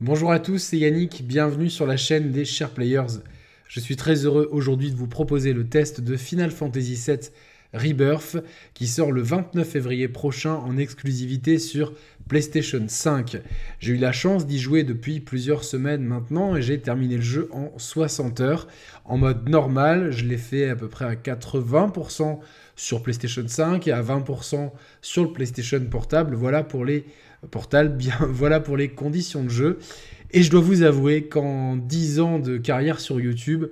Bonjour à tous, c'est Yannick, bienvenue sur la chaîne des Chers Players. Je suis très heureux aujourd'hui de vous proposer le test de Final Fantasy VII Rebirth qui sort le 29 février prochain en exclusivité sur PlayStation 5. J'ai eu la chance d'y jouer depuis plusieurs semaines maintenant et j'ai terminé le jeu en 60 heures. En mode normal, je l'ai fait à peu près à 80% sur PlayStation 5 et à 20% sur le PlayStation portable. Voilà pour les Portal, bien voilà pour les conditions de jeu. Et je dois vous avouer qu'en 10 ans de carrière sur YouTube,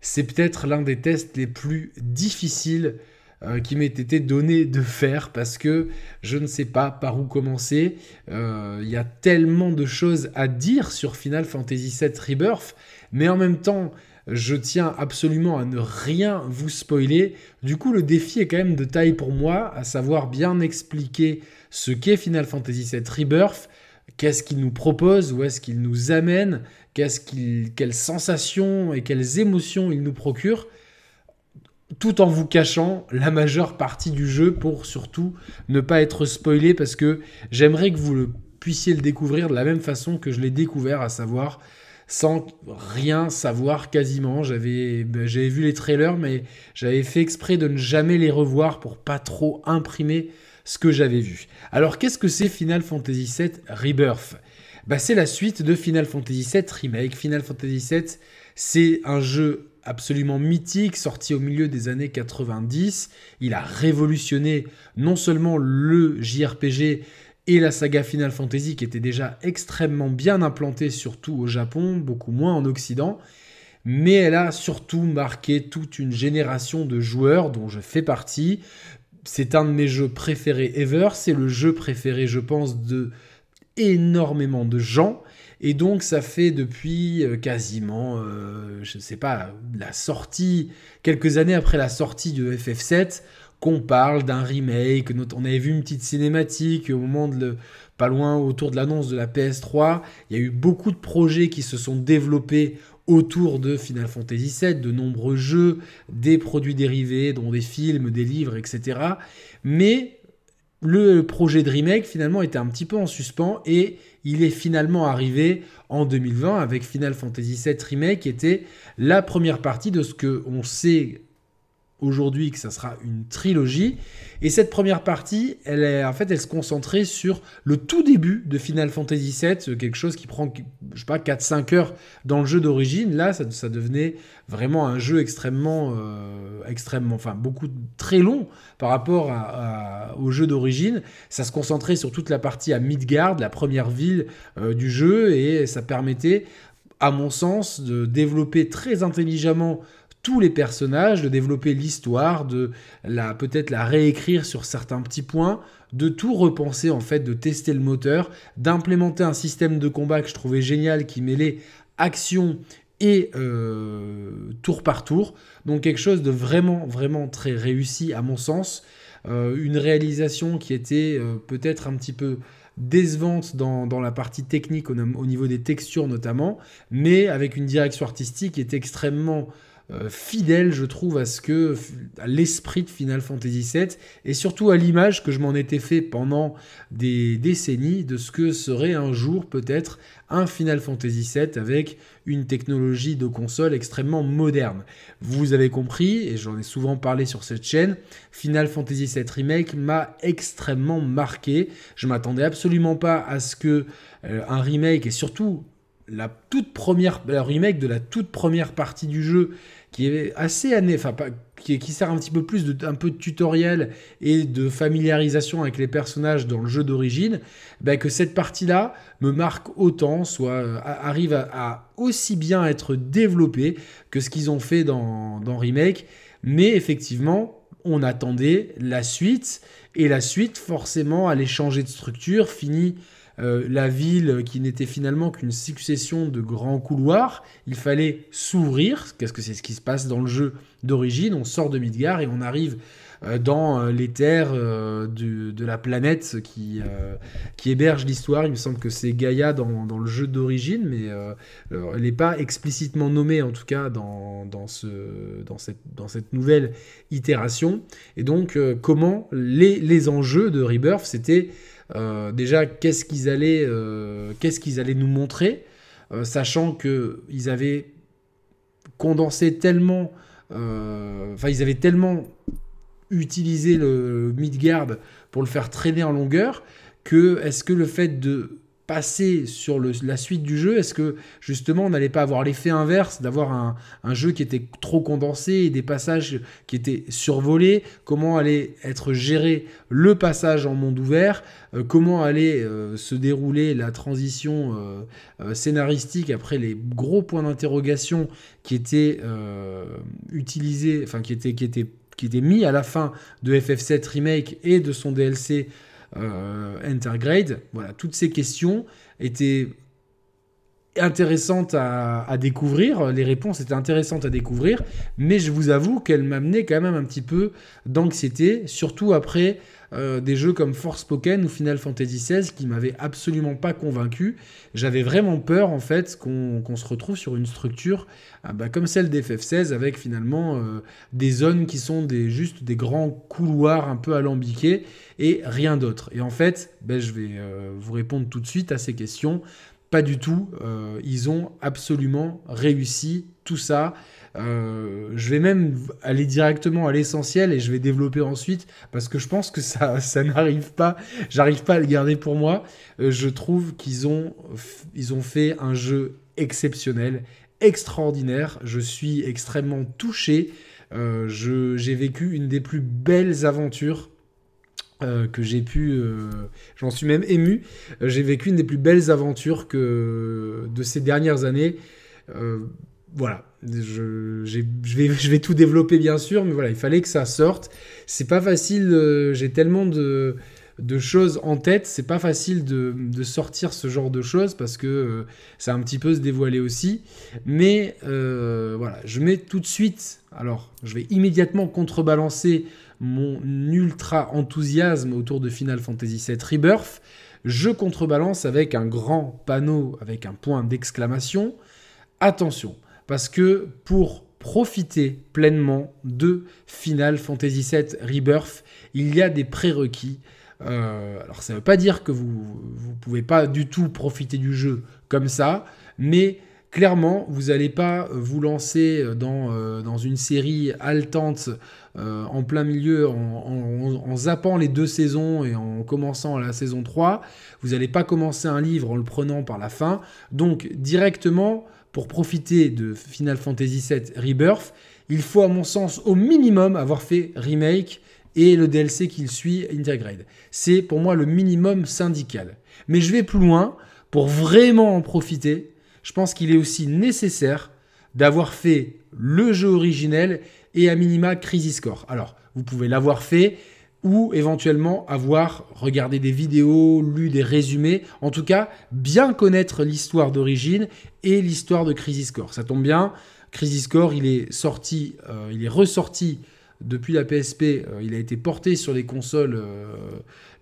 c'est peut-être l'un des tests les plus difficiles euh, qui m'ait été donné de faire parce que je ne sais pas par où commencer. Euh, il y a tellement de choses à dire sur Final Fantasy VII Rebirth, mais en même temps, je tiens absolument à ne rien vous spoiler. Du coup, le défi est quand même de taille pour moi, à savoir bien expliquer ce qu'est Final Fantasy VII Rebirth, qu'est-ce qu'il nous propose, où est-ce qu'il nous amène, ce quelles sensations et quelles émotions il nous procure, tout en vous cachant la majeure partie du jeu pour surtout ne pas être spoilé parce que j'aimerais que vous le puissiez le découvrir de la même façon que je l'ai découvert, à savoir sans rien savoir quasiment. Ben, j'avais vu les trailers, mais j'avais fait exprès de ne jamais les revoir pour pas trop imprimer ce que j'avais vu. Alors qu'est-ce que c'est Final Fantasy VII Rebirth ben, C'est la suite de Final Fantasy VII Remake. Final Fantasy VII, c'est un jeu absolument mythique, sorti au milieu des années 90. Il a révolutionné non seulement le JRPG, et la saga Final Fantasy qui était déjà extrêmement bien implantée, surtout au Japon, beaucoup moins en Occident. Mais elle a surtout marqué toute une génération de joueurs dont je fais partie. C'est un de mes jeux préférés ever, c'est le jeu préféré, je pense, de énormément de gens. Et donc ça fait depuis euh, quasiment, euh, je ne sais pas, la sortie, quelques années après la sortie de FF7, qu'on parle d'un remake. On avait vu une petite cinématique au moment pas loin autour de l'annonce de la PS3. Il y a eu beaucoup de projets qui se sont développés autour de Final Fantasy VII, de nombreux jeux, des produits dérivés, dont des films, des livres, etc. Mais le projet de remake finalement était un petit peu en suspens et il est finalement arrivé en 2020 avec Final Fantasy VII Remake qui était la première partie de ce que on sait aujourd'hui que ça sera une trilogie. Et cette première partie, elle est, en fait, elle se concentrait sur le tout début de Final Fantasy VII, euh, quelque chose qui prend, je sais pas, 4-5 heures dans le jeu d'origine. Là, ça, ça, devenait vraiment un jeu extrêmement, euh, extrêmement, enfin, beaucoup très long par rapport au jeu d'origine. Ça se concentrait sur toute la partie à Midgard, la première ville euh, du jeu, et ça permettait à mon sens, de développer très intelligemment tous les personnages, de développer l'histoire, de la peut-être la réécrire sur certains petits points, de tout repenser en fait, de tester le moteur, d'implémenter un système de combat que je trouvais génial qui mêlait action et euh, tour par tour. Donc quelque chose de vraiment vraiment très réussi à mon sens. Euh, une réalisation qui était euh, peut-être un petit peu décevante dans, la partie technique au, niveau des textures notamment, mais avec une direction artistique qui est extrêmement euh, fidèle, je trouve, à ce que à l'esprit de Final Fantasy VII et surtout à l'image que je m'en étais fait pendant des décennies de ce que serait un jour peut-être un Final Fantasy VII avec une technologie de console extrêmement moderne. Vous avez compris, et j'en ai souvent parlé sur cette chaîne, Final Fantasy VII Remake m'a extrêmement marqué. Je m'attendais absolument pas à ce que euh, un remake et surtout la toute première remake de la toute première partie du jeu qui est assez année, qui, sert un petit peu plus de peu de tutoriel et de familiarisation avec les personnages dans le jeu d'origine, ben, que cette partie-là me marque autant, soit euh, arrive à, aussi bien être développée que ce qu'ils ont fait dans, dans Remake. Mais effectivement, on attendait la suite. Et la suite, forcément, allait changer de structure, finit euh, la ville qui n'était finalement qu'une succession de grands couloirs. Il fallait s'ouvrir, qu'est-ce que c'est ce qui se passe dans le jeu d'origine. On sort de Midgard et on arrive euh, dans euh, les terres de, la planète qui, héberge l'histoire. Il me semble que c'est Gaïa dans, le jeu d'origine, mais elle n'est pas explicitement nommée en tout cas dans, cette, nouvelle itération. Et donc comment les, les enjeux de Rebirth, c'était euh, déjà, qu'est-ce qu'ils allaient, euh, qu'est-ce qu'ils allaient nous montrer, euh, sachant qu'ils avaient condensé tellement, enfin, ils avaient tellement utilisé le mid-guard pour le faire traîner en longueur, que est-ce que le fait de passer sur la suite du jeu Est-ce que justement on n'allait pas avoir l'effet inverse d'avoir un, jeu qui était trop condensé et des passages qui étaient survolés Comment allait être géré le passage en monde ouvert euh, Comment allait euh, se dérouler la transition euh, scénaristique après les gros points d'interrogation qui étaient utilisés, enfin qui qui qui étaient mis à la fin de FF7 Remake et de son DLC Intergrade. Euh, voilà, toutes ces questions étaient intéressante à, découvrir, les réponses étaient intéressantes à découvrir, mais je vous avoue qu'elles m'amenait quand même un petit peu d'anxiété, surtout après euh, des jeux comme Force Pokémon ou Final Fantasy XVI qui m'avaient absolument pas convaincu. J'avais vraiment peur en fait qu'on se retrouve sur une structure ah bah, comme celle d'FF16 avec finalement euh, des zones qui sont des, juste des grands couloirs un peu alambiqués et rien d'autre. Et en fait, ben, je vais euh, vous répondre tout de suite à ces questions pas du tout. Euh, ils ont absolument réussi tout ça. Euh, je vais même aller directement à l'essentiel et je vais développer ensuite parce que je pense que ça, ça n'arrive pas. J'arrive pas à le garder pour moi. Euh, je trouve qu'ils ont, ils ont fait un jeu exceptionnel, extraordinaire. Je suis extrêmement touché. j'ai vécu une des plus belles aventures euh, que j'ai pu, euh, j'en suis même ému, euh, j'ai vécu une des plus belles aventures que, de ces dernières années. voilà, je, vais, je vais tout développer bien sûr, mais voilà, il fallait que ça sorte. C'est pas facile, j'ai tellement de, choses en tête, c'est pas facile de, sortir ce genre de choses parce que ça a un petit peu se dévoiler aussi. Mais voilà, je mets tout de suite, alors je vais immédiatement contrebalancer mon ultra enthousiasme autour de Final Fantasy VII Rebirth, je contrebalance avec un grand panneau avec un point d'exclamation. Attention, parce que pour profiter pleinement de Final Fantasy VII Rebirth, il y a des prérequis. Euh, alors ça ne veut pas dire que vous ne pouvez pas du tout profiter du jeu comme ça, mais Clairement, vous n'allez pas euh, vous lancer euh, euh, dans, une série haletante en plein milieu en, zappant les deux saisons et en commençant la saison 3. Vous n'allez pas commencer un livre en le prenant par la fin. Donc directement, pour profiter de Final Fantasy VII Rebirth, il faut à mon sens au minimum avoir fait Remake et le DLC qu'il suit, Intergrade. C'est pour moi le minimum syndical. Mais je vais plus loin pour vraiment en profiter je pense qu'il est aussi nécessaire d'avoir fait le jeu originel et à minima Crisis Core. Alors, vous pouvez l'avoir fait ou éventuellement avoir regardé des vidéos, lu des résumés, en tout cas bien connaître l'histoire d'origine et l'histoire de Crisis Core. Ça tombe bien, Crisis Core, il est sorti, euh, il est ressorti depuis la PSP, euh, il a été porté sur les consoles, euh,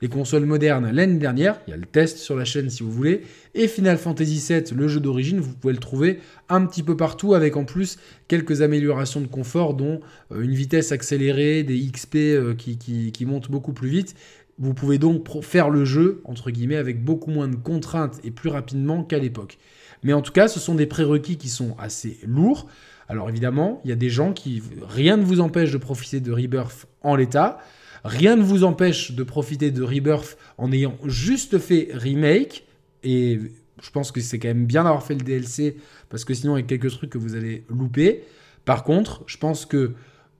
les consoles modernes l'année dernière. Il y a le test sur la chaîne si vous voulez. Et Final Fantasy VII, le jeu d'origine, vous pouvez le trouver un petit peu partout avec en plus quelques améliorations de confort, dont euh, une vitesse accélérée, des XP qui, qui montent beaucoup plus vite. Vous pouvez donc faire le jeu, entre guillemets, avec beaucoup moins de contraintes et plus rapidement qu'à l'époque. Mais en tout cas, ce sont des prérequis qui sont assez lourds. Alors évidemment, il y a des gens qui... Rien ne vous empêche de profiter de Rebirth en l'état. Rien ne vous empêche de profiter de Rebirth en ayant juste fait Remake. Et je pense que c'est quand même bien d'avoir fait le DLC, parce que sinon, il y a quelques trucs que vous allez louper. Par contre, je pense que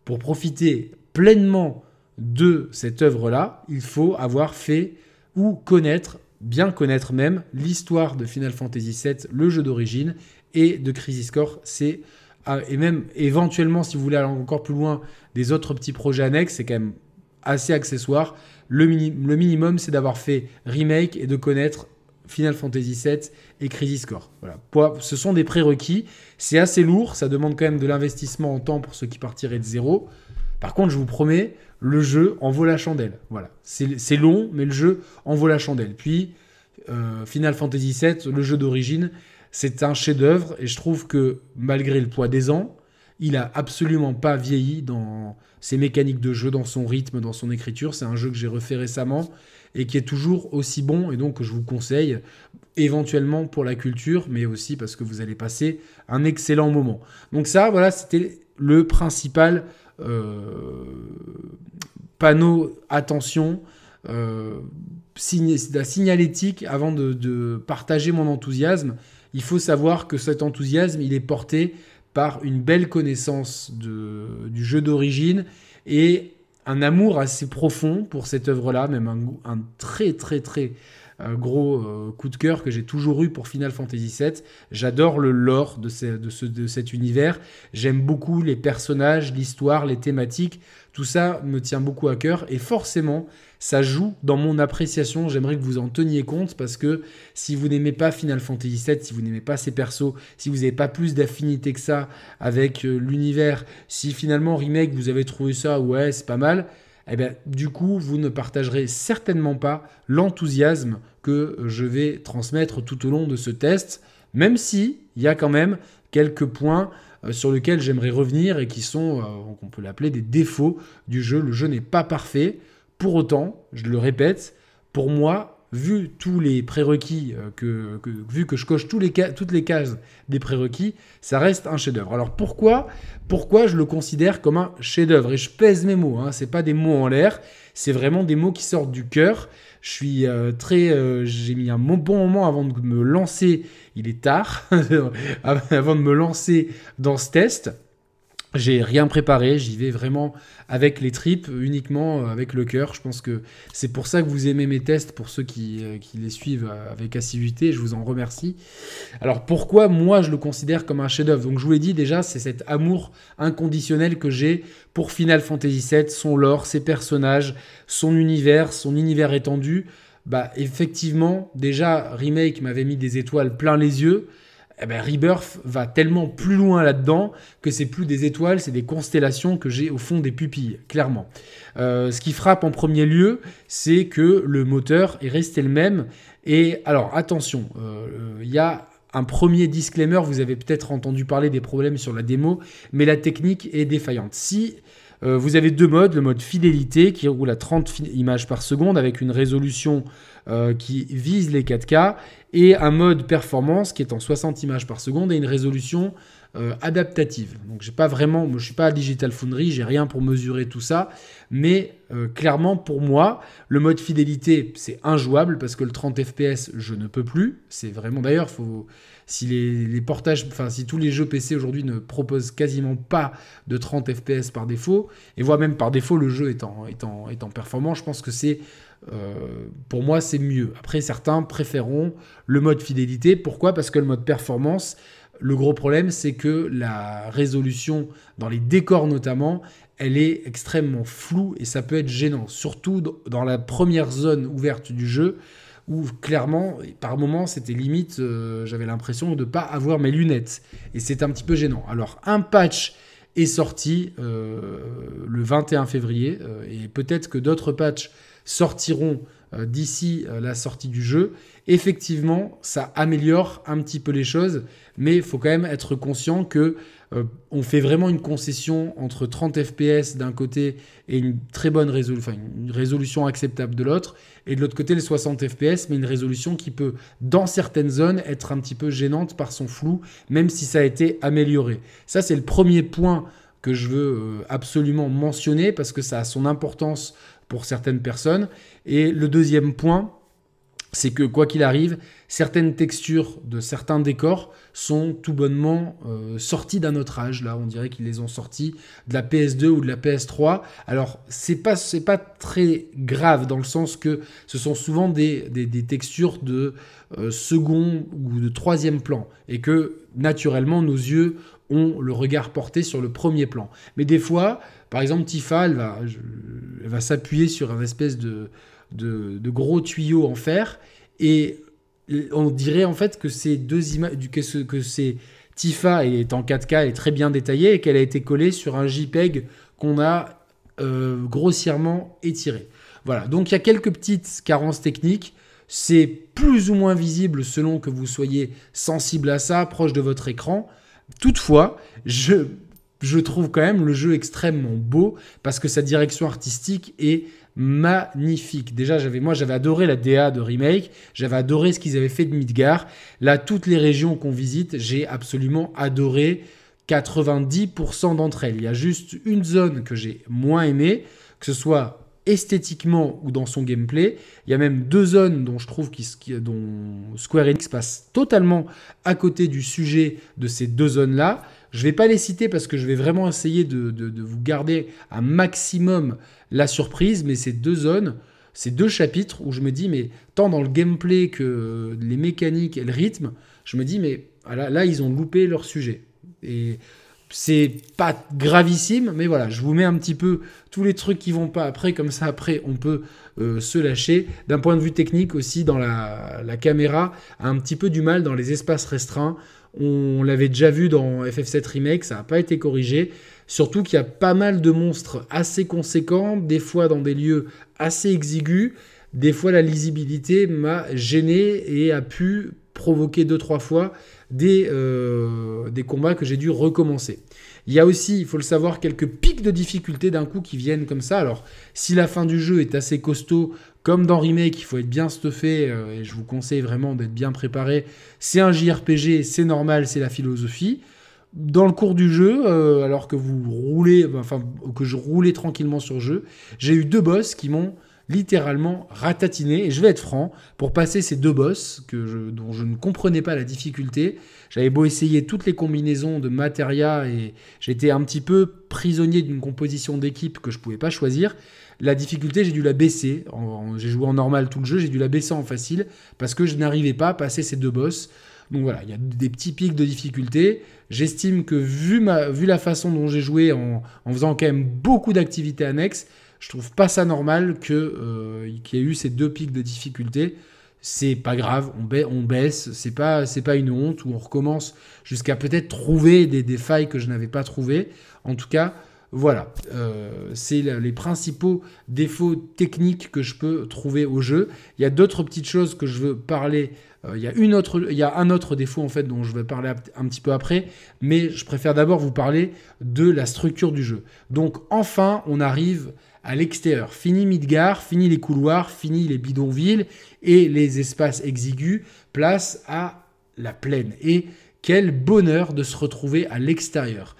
pour profiter pleinement de cette œuvre-là, il faut avoir fait ou connaître, bien connaître même, l'histoire de Final Fantasy VII, le jeu d'origine, et de Crisis Core. C'est ah, et même éventuellement, si vous voulez aller encore plus loin, des autres petits projets annexes, c'est quand même assez accessoire. Le, minimum, c'est d'avoir fait remake et de connaître Final Fantasy VII et Crisis Core. Ce sont des prérequis. C'est assez lourd. Ça demande quand même de l'investissement en temps pour ceux qui partiraient de zéro. Par contre, je vous promets, le jeu en vaut la chandelle. Voilà. C'est long, mais le jeu en vaut la chandelle. Puis, euh, Final Fantasy VII, le jeu d'origine, c'est un chef-d'œuvre et je trouve que malgré le poids des ans, il a absolument pas vieilli dans ses mécaniques de jeu, dans son rythme, dans son écriture. C'est un jeu que j'ai refait récemment et qui est toujours aussi bon et donc que je vous conseille éventuellement pour la culture, mais aussi parce que vous allez passer un excellent moment. Donc ça, voilà, c'était le principal euh, panneau attention. Euh, la signalétique avant de partager mon enthousiasme il faut savoir que cet enthousiasme, il est porté par une belle connaissance du jeu d'origine et un amour assez profond pour cette œuvre-là, même un, très très très euh, gros euh, coup de cœur que j'ai toujours eu pour Final Fantasy VII. J'adore le lore de, de cet univers, j'aime beaucoup les personnages, l'histoire, les thématiques, tout ça me tient beaucoup à cœur et forcément ça joue dans mon appréciation. J'aimerais que vous en teniez compte parce que si vous n'aimez pas Final Fantasy VII, si vous n'aimez pas ses persos, si vous n'avez pas plus d'affinité que ça avec euh, l'univers, si finalement Remake vous avez trouvé ça, ouais, c'est pas mal, eh bien, du coup, vous ne partagerez certainement pas l'enthousiasme que euh, je vais transmettre tout au long de ce test, même si il y a quand même quelques points euh, sur lesquels j'aimerais revenir et qui sont, on peut l'appeler des défauts du jeu. Le jeu n'est pas parfait. Pour autant, je le répète, pour moi, vu tous les prérequis, euh, que, vu que je coche toutes les cases des prérequis, ça reste un chef-d'œuvre. Alors pourquoi Pourquoi je le considère comme un chef-d'œuvre Et je pèse mes mots, hein, c'est pas des mots en l'air, c'est vraiment des mots qui sortent du cœur. Je suis euh, très, euh, j'ai mis un bon moment avant de me lancer. Il est tard, avant de me lancer dans ce test. J'ai rien préparé, j'y vais vraiment avec les tripes, uniquement euh, avec le cœur. Je pense que c'est pour ça que vous aimez mes tests, pour ceux qui, euh, les suivent euh, avec assiduité, je vous en remercie. Alors pourquoi moi je le considère comme un chef-d'œuvre Donc je vous l'ai dit déjà, c'est cet amour inconditionnel que j'ai pour Final Fantasy VII, son lore, ses personnages, son univers, son univers étendu. Bah effectivement, déjà Remake m'avait mis des étoiles plein les yeux eh ben, Rebirth va tellement plus loin là-dedans que c'est plus des étoiles, c'est des constellations que j'ai au fond des pupilles, clairement. Euh, ce qui frappe en premier lieu, c'est que le moteur est resté le même. Et alors attention, euh, il y a un premier disclaimer, vous avez peut-être entendu parler des problèmes sur la démo, mais la technique est défaillante. Si euh, vous avez deux modes, le mode fidélité qui roule à 30 images par seconde avec une résolution euh, qui vise les 4K et un mode performance qui est en 60 images par seconde et une résolution euh, adaptative. Donc j'ai pas vraiment, je suis pas à Digital Foundry, j'ai rien pour mesurer tout ça, mais euh, clairement pour moi, le mode fidélité c'est injouable parce que le 30 FPS je ne peux plus. C'est vraiment d'ailleurs, faut si les, portages, enfin si tous les jeux PC aujourd'hui ne proposent quasiment pas de 30 FPS par défaut et voire même par défaut le jeu étant étant étant performant, je pense que c'est euh, pour moi, c'est mieux. Après, certains préféreront le mode fidélité. Pourquoi Parce que le mode performance, le gros problème, c'est que la résolution, dans les décors notamment, elle est extrêmement floue et ça peut être gênant, surtout dans la première zone ouverte du jeu où clairement, par moments, c'était limite, euh, j'avais l'impression de ne pas avoir mes lunettes. Et c'est un petit peu gênant. Alors, un patch est sorti euh, le 21 février, et peut-être que d'autres patchs sortiront euh, d'ici euh, la sortie du jeu. Effectivement, ça améliore un petit peu les choses, mais il faut quand même être conscient que euh, on fait vraiment une concession entre 30 FPS d'un côté et une très bonne une résolution acceptable de l'autre, et de l'autre côté les 60 FPS, mais une résolution qui peut, dans certaines zones, être un petit peu gênante par son flou, même si ça a été amélioré. Ça, c'est le premier point que je veux absolument mentionner parce que ça a son importance pour certaines personnes. Et le deuxième point, c'est que quoi qu'il arrive, certaines textures de certains décors sont tout bonnement euh, sorties d'un autre âge. Là, on dirait qu'ils les ont sorties de la PS2 ou de la PS3. Alors, c'est pas pas très grave dans le sens que ce sont souvent des, textures de euh, second ou de troisième plan et que naturellement nos yeux ont le regard porté sur le premier plan. Mais des fois, par exemple, Tifa, elle va, s'appuyer sur un espèce de, gros tuyau en fer et on dirait en fait que ces deux images, que, que c'est Tifa est en 4K, elle est très bien détaillée et qu'elle a été collée sur un JPEG qu'on a euh, grossièrement étiré. Voilà, donc il y a quelques petites carences techniques. C'est plus ou moins visible selon que vous soyez sensible à ça, proche de votre écran. Toutefois, je je trouve quand même le jeu extrêmement beau parce que sa direction artistique est magnifique. Déjà, j'avais moi j'avais adoré la DA de remake, j'avais adoré ce qu'ils avaient fait de Midgar. Là, toutes les régions qu'on visite, j'ai absolument adoré 90% d'entre elles. Il y a juste une zone que j'ai moins aimée, que ce soit esthétiquement ou dans son gameplay. Il y a même deux zones dont je trouve qui, dont Square Enix passe totalement à côté du sujet de ces deux zones-là. Je ne vais pas les citer parce que je vais vraiment essayer de, vous garder un maximum la surprise, mais ces deux zones, ces deux chapitres où je me dis, mais tant dans le gameplay que les mécaniques et le rythme, je me dis, mais là, là ils ont loupé leur sujet. Et c'est pas gravissime, mais voilà, je vous mets un petit peu tous les trucs qui vont pas après, comme ça après on peut euh, se lâcher. D'un point de vue technique aussi, dans la, caméra, un petit peu du mal dans les espaces restreints. On l'avait déjà vu dans FF7 Remake, ça n'a pas été corrigé. Surtout qu'il y a pas mal de monstres assez conséquents, des fois dans des lieux assez exigus. Des fois, la lisibilité m'a gêné et a pu provoquer deux, trois fois des, euh, des combats que j'ai dû recommencer. Il y a aussi, il faut le savoir, quelques pics de difficulté d'un coup qui viennent comme ça. Alors, si la fin du jeu est assez costaud, comme dans Remake, il faut être bien stuffé, euh, et je vous conseille vraiment d'être bien préparé. C'est un JRPG, c'est normal, c'est la philosophie dans le cours du jeu, euh, alors que vous roulez, bah, enfin que je roulais tranquillement sur jeu, j'ai eu deux boss qui m'ont littéralement ratatiné. Et je vais être franc, pour passer ces deux boss que dont je ne comprenais pas la difficulté, j'avais beau essayer toutes les combinaisons de matériaux et j'étais un petit peu prisonnier d'une composition d'équipe que je ne pouvais pas choisir la difficulté, j'ai dû la baisser. J'ai joué en normal tout le jeu, j'ai dû la baisser en facile parce que je n'arrivais pas à passer ces deux boss. Donc voilà, il y a des petits pics de difficulté. J'estime que vu, ma, vu la façon dont j'ai joué en, en, faisant quand même beaucoup d'activités annexes, je trouve pas ça normal euh, qu'il y ait eu ces deux pics de difficulté. C'est pas grave, on, baisse, c'est pas, c'est pas une honte, ou on recommence jusqu'à peut-être trouver des, des, failles que je n'avais pas trouvées. En tout cas, voilà, euh, c'est les principaux défauts techniques que je peux trouver au jeu. Il y a d'autres petites choses que je veux parler. Euh, il, y a une autre, il y a un autre défaut en fait dont je vais parler un petit peu après, mais je préfère d'abord vous parler de la structure du jeu. Donc enfin, on arrive à l'extérieur. Fini Midgar, fini les couloirs, fini les bidonvilles et les espaces exigus, place à la plaine. Et quel bonheur de se retrouver à l'extérieur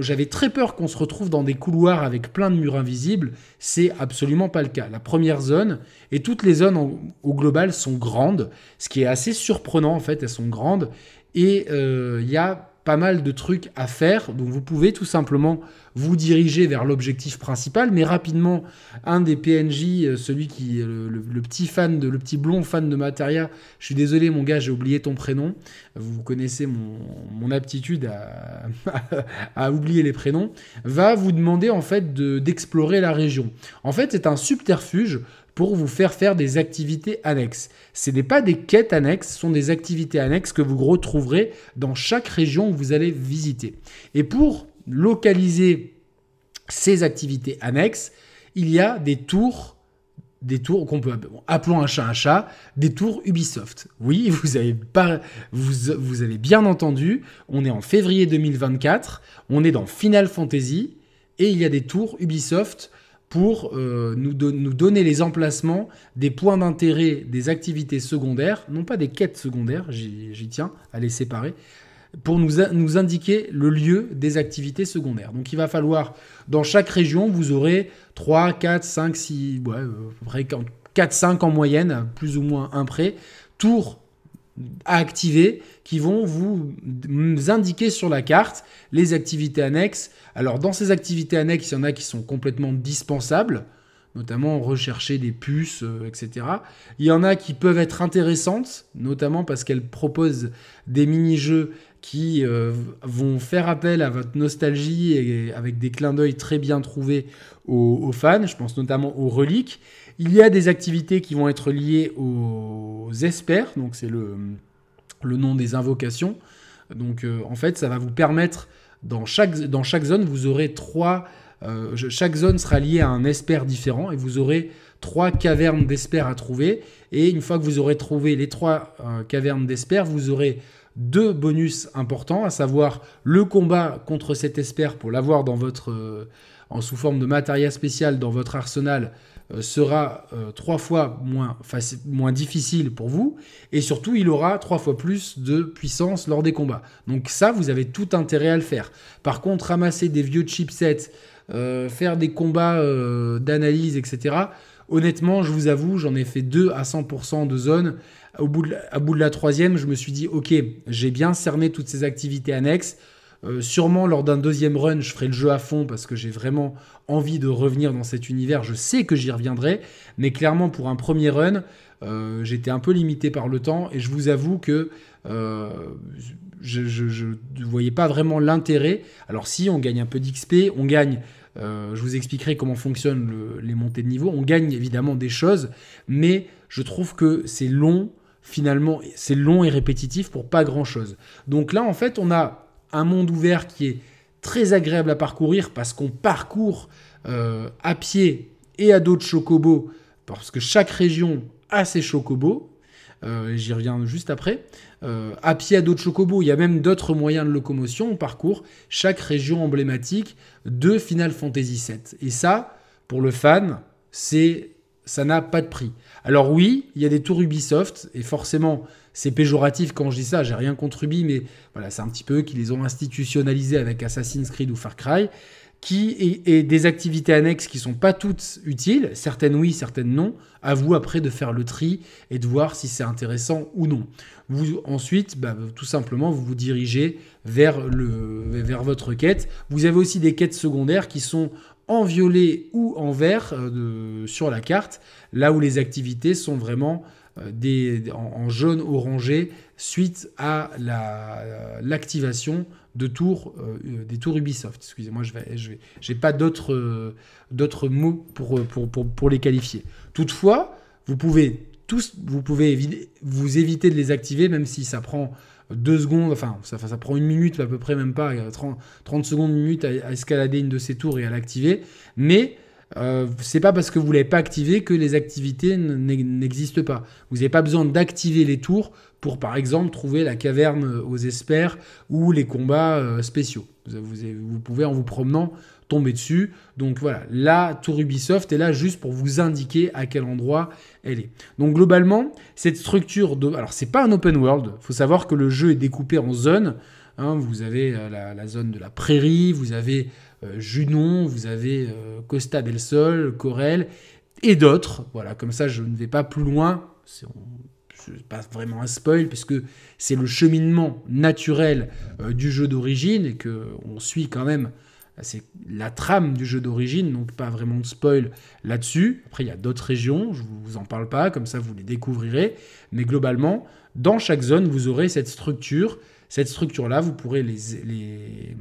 j'avais très peur qu'on se retrouve dans des couloirs avec plein de murs invisibles. C'est absolument pas le cas. La première zone et toutes les zones au global sont grandes, ce qui est assez surprenant en fait. Elles sont grandes et euh, il y a pas mal de trucs à faire. Donc vous pouvez tout simplement vous diriger vers l'objectif principal, mais rapidement, un des PNJ, euh, celui qui est le, petit fan de le petit blond fan de Materia, je suis désolé mon gars, j'ai oublié ton prénom. Vous connaissez mon, aptitude à, oublier les prénoms, va vous demander en fait d'explorer la région. En fait, c'est un subterfuge pour vous faire faire des activités annexes. Ce n'est pas des quêtes annexes, ce sont des activités annexes que vous retrouverez dans chaque région où vous allez visiter. Et pour localiser ces activités annexes, il y a des tours des tours qu'on peut appeler, appelons un chat un chat, des tours Ubisoft. Oui, vous avez vous, vous avez bien entendu, on est en février 2024, on est dans Final Fantasy et il y a des tours Ubisoft pour euh, nous, donner les emplacements des points d'intérêt des activités secondaires, non pas des quêtes secondaires, j'y tiens à les séparer, pour nous, nous, indiquer le lieu des activités secondaires. Donc il va falloir, dans chaque région, vous aurez 3, 4, 5, 6, ouais, 4, euh, 5 en moyenne, plus ou moins un prêt, tour à activer qui vont vous indiquer sur la carte les activités annexes. Alors dans ces activités annexes, il y en a qui sont complètement dispensables, notamment rechercher des puces, euh, etc. Il y en a qui peuvent être intéressantes, notamment parce qu'elles proposent des mini-jeux qui euh, vont faire appel à votre nostalgie et avec des clins d'œil très bien trouvés aux fans. Je pense notamment aux reliques. Il y a des activités qui vont être liées aux espères, donc c'est le, le nom des invocations. Donc euh, en fait, ça va vous permettre, dans chaque, dans chaque zone, vous aurez trois... Euh, chaque zone sera liée à un espère différent et vous aurez trois cavernes d'espères à trouver. Et une fois que vous aurez trouvé les trois euh, cavernes d'espères, vous aurez deux bonus importants, à savoir le combat contre cet espère pour l'avoir dans votre en sous forme de matériel spécial dans votre arsenal euh, sera euh, trois fois moins, difficile pour vous, et surtout il aura trois fois plus de puissance lors des combats. Donc ça, vous avez tout intérêt à le faire. Par contre, ramasser des vieux chipsets, euh, faire des combats d'analyse, etc. Honnêtement, je vous avoue, j'en ai fait deux à 100% de zone. Au bout de, la, bout de la troisième, je me suis dit, ok, j'ai bien cerné toutes ces activités annexes euh, sûrement lors d'un deuxième run, je ferai le jeu à fond parce que j'ai vraiment envie de revenir dans cet univers. Je sais que j'y reviendrai, mais clairement pour un premier run, euh, j'étais un peu limité par le temps et je vous avoue que euh, je ne voyais pas vraiment l'intérêt. Alors si on gagne un peu d'XP, on gagne... je vous expliquerai comment fonctionnent les montées de niveau. On gagne évidemment des choses, mais je trouve que c'est long, finalement, c'est long et répétitif pour pas grand chose. Donc là, en fait, on a un monde ouvert qui est très agréable à parcourir parce qu'on parcourt euh, à pied et à dos de chocobo, parce que chaque région a ses chocobos. Euh, j'y reviens juste après. Euh, à pied à dos de chocobo, il y a même d'autres moyens de locomotion. On parcourt chaque région emblématique de Final Fantasy VII. Et ça, pour le fan, c'est ça n'a pas de prix. Alors oui, il y a des tours Ubisoft, et forcément, c'est péjoratif quand je dis ça, j'ai rien contre Ubisoft. mais voilà, c'est un petit peu qu'ils qui les ont institutionnalisés avec Assassin's Creed ou Far Cry, qui est des activités annexes qui sont pas toutes utiles, certaines oui, certaines non, à vous après de faire le tri et de voir si c'est intéressant ou non. Vous ensuite, bah, tout simplement, vous vous dirigez vers, le, vers votre quête. Vous avez aussi des quêtes secondaires qui sont en violet ou en vert euh, sur la carte, là où les activités sont vraiment euh, des, en, jaune orangé suite à euh, l'activation de tours, des tours Ubisoft. Excusez-moi, je vais, je vais, pas d'autres mots pour, pour, pour, les qualifier. Toutefois, vous pouvez tous, vous pouvez vous éviter de les activer, même si ça prend deux secondes, enfin ça, ça prend une minute à peu près, même pas 30, 30 secondes, une minute à, escalader une de ces tours et à l'activer. Mais euh, c'est pas parce que vous l'avez pas activé que les activités n'existent pas. Vous n'avez pas besoin d'activer les tours pour par exemple trouver la caverne aux espères ou les combats euh, spéciaux. vous, pouvez en vous promenant tomber dessus. Donc voilà, la tour Ubisoft est là juste pour vous indiquer à quel endroit elle est. Donc globalement, cette structure de... Alors c'est pas un open world, faut savoir que le jeu est découpé en zones. Hein. vous avez euh, la, zone de la prairie, vous avez euh, Junon, vous avez euh, Costa del Sol, Corel et d'autres. Voilà, comme ça je ne vais pas plus loin. C'est pas vraiment un spoil puisque c'est le cheminement naturel du jeu d'origine et que on suit quand même c'est la trame du jeu d'origine, donc pas vraiment de spoil là-dessus. Après, il y a d'autres régions, je ne vous en parle pas, comme ça vous les découvrirez. Mais globalement, dans chaque zone, vous aurez cette structure. Cette structure-là, vous pourrez les, les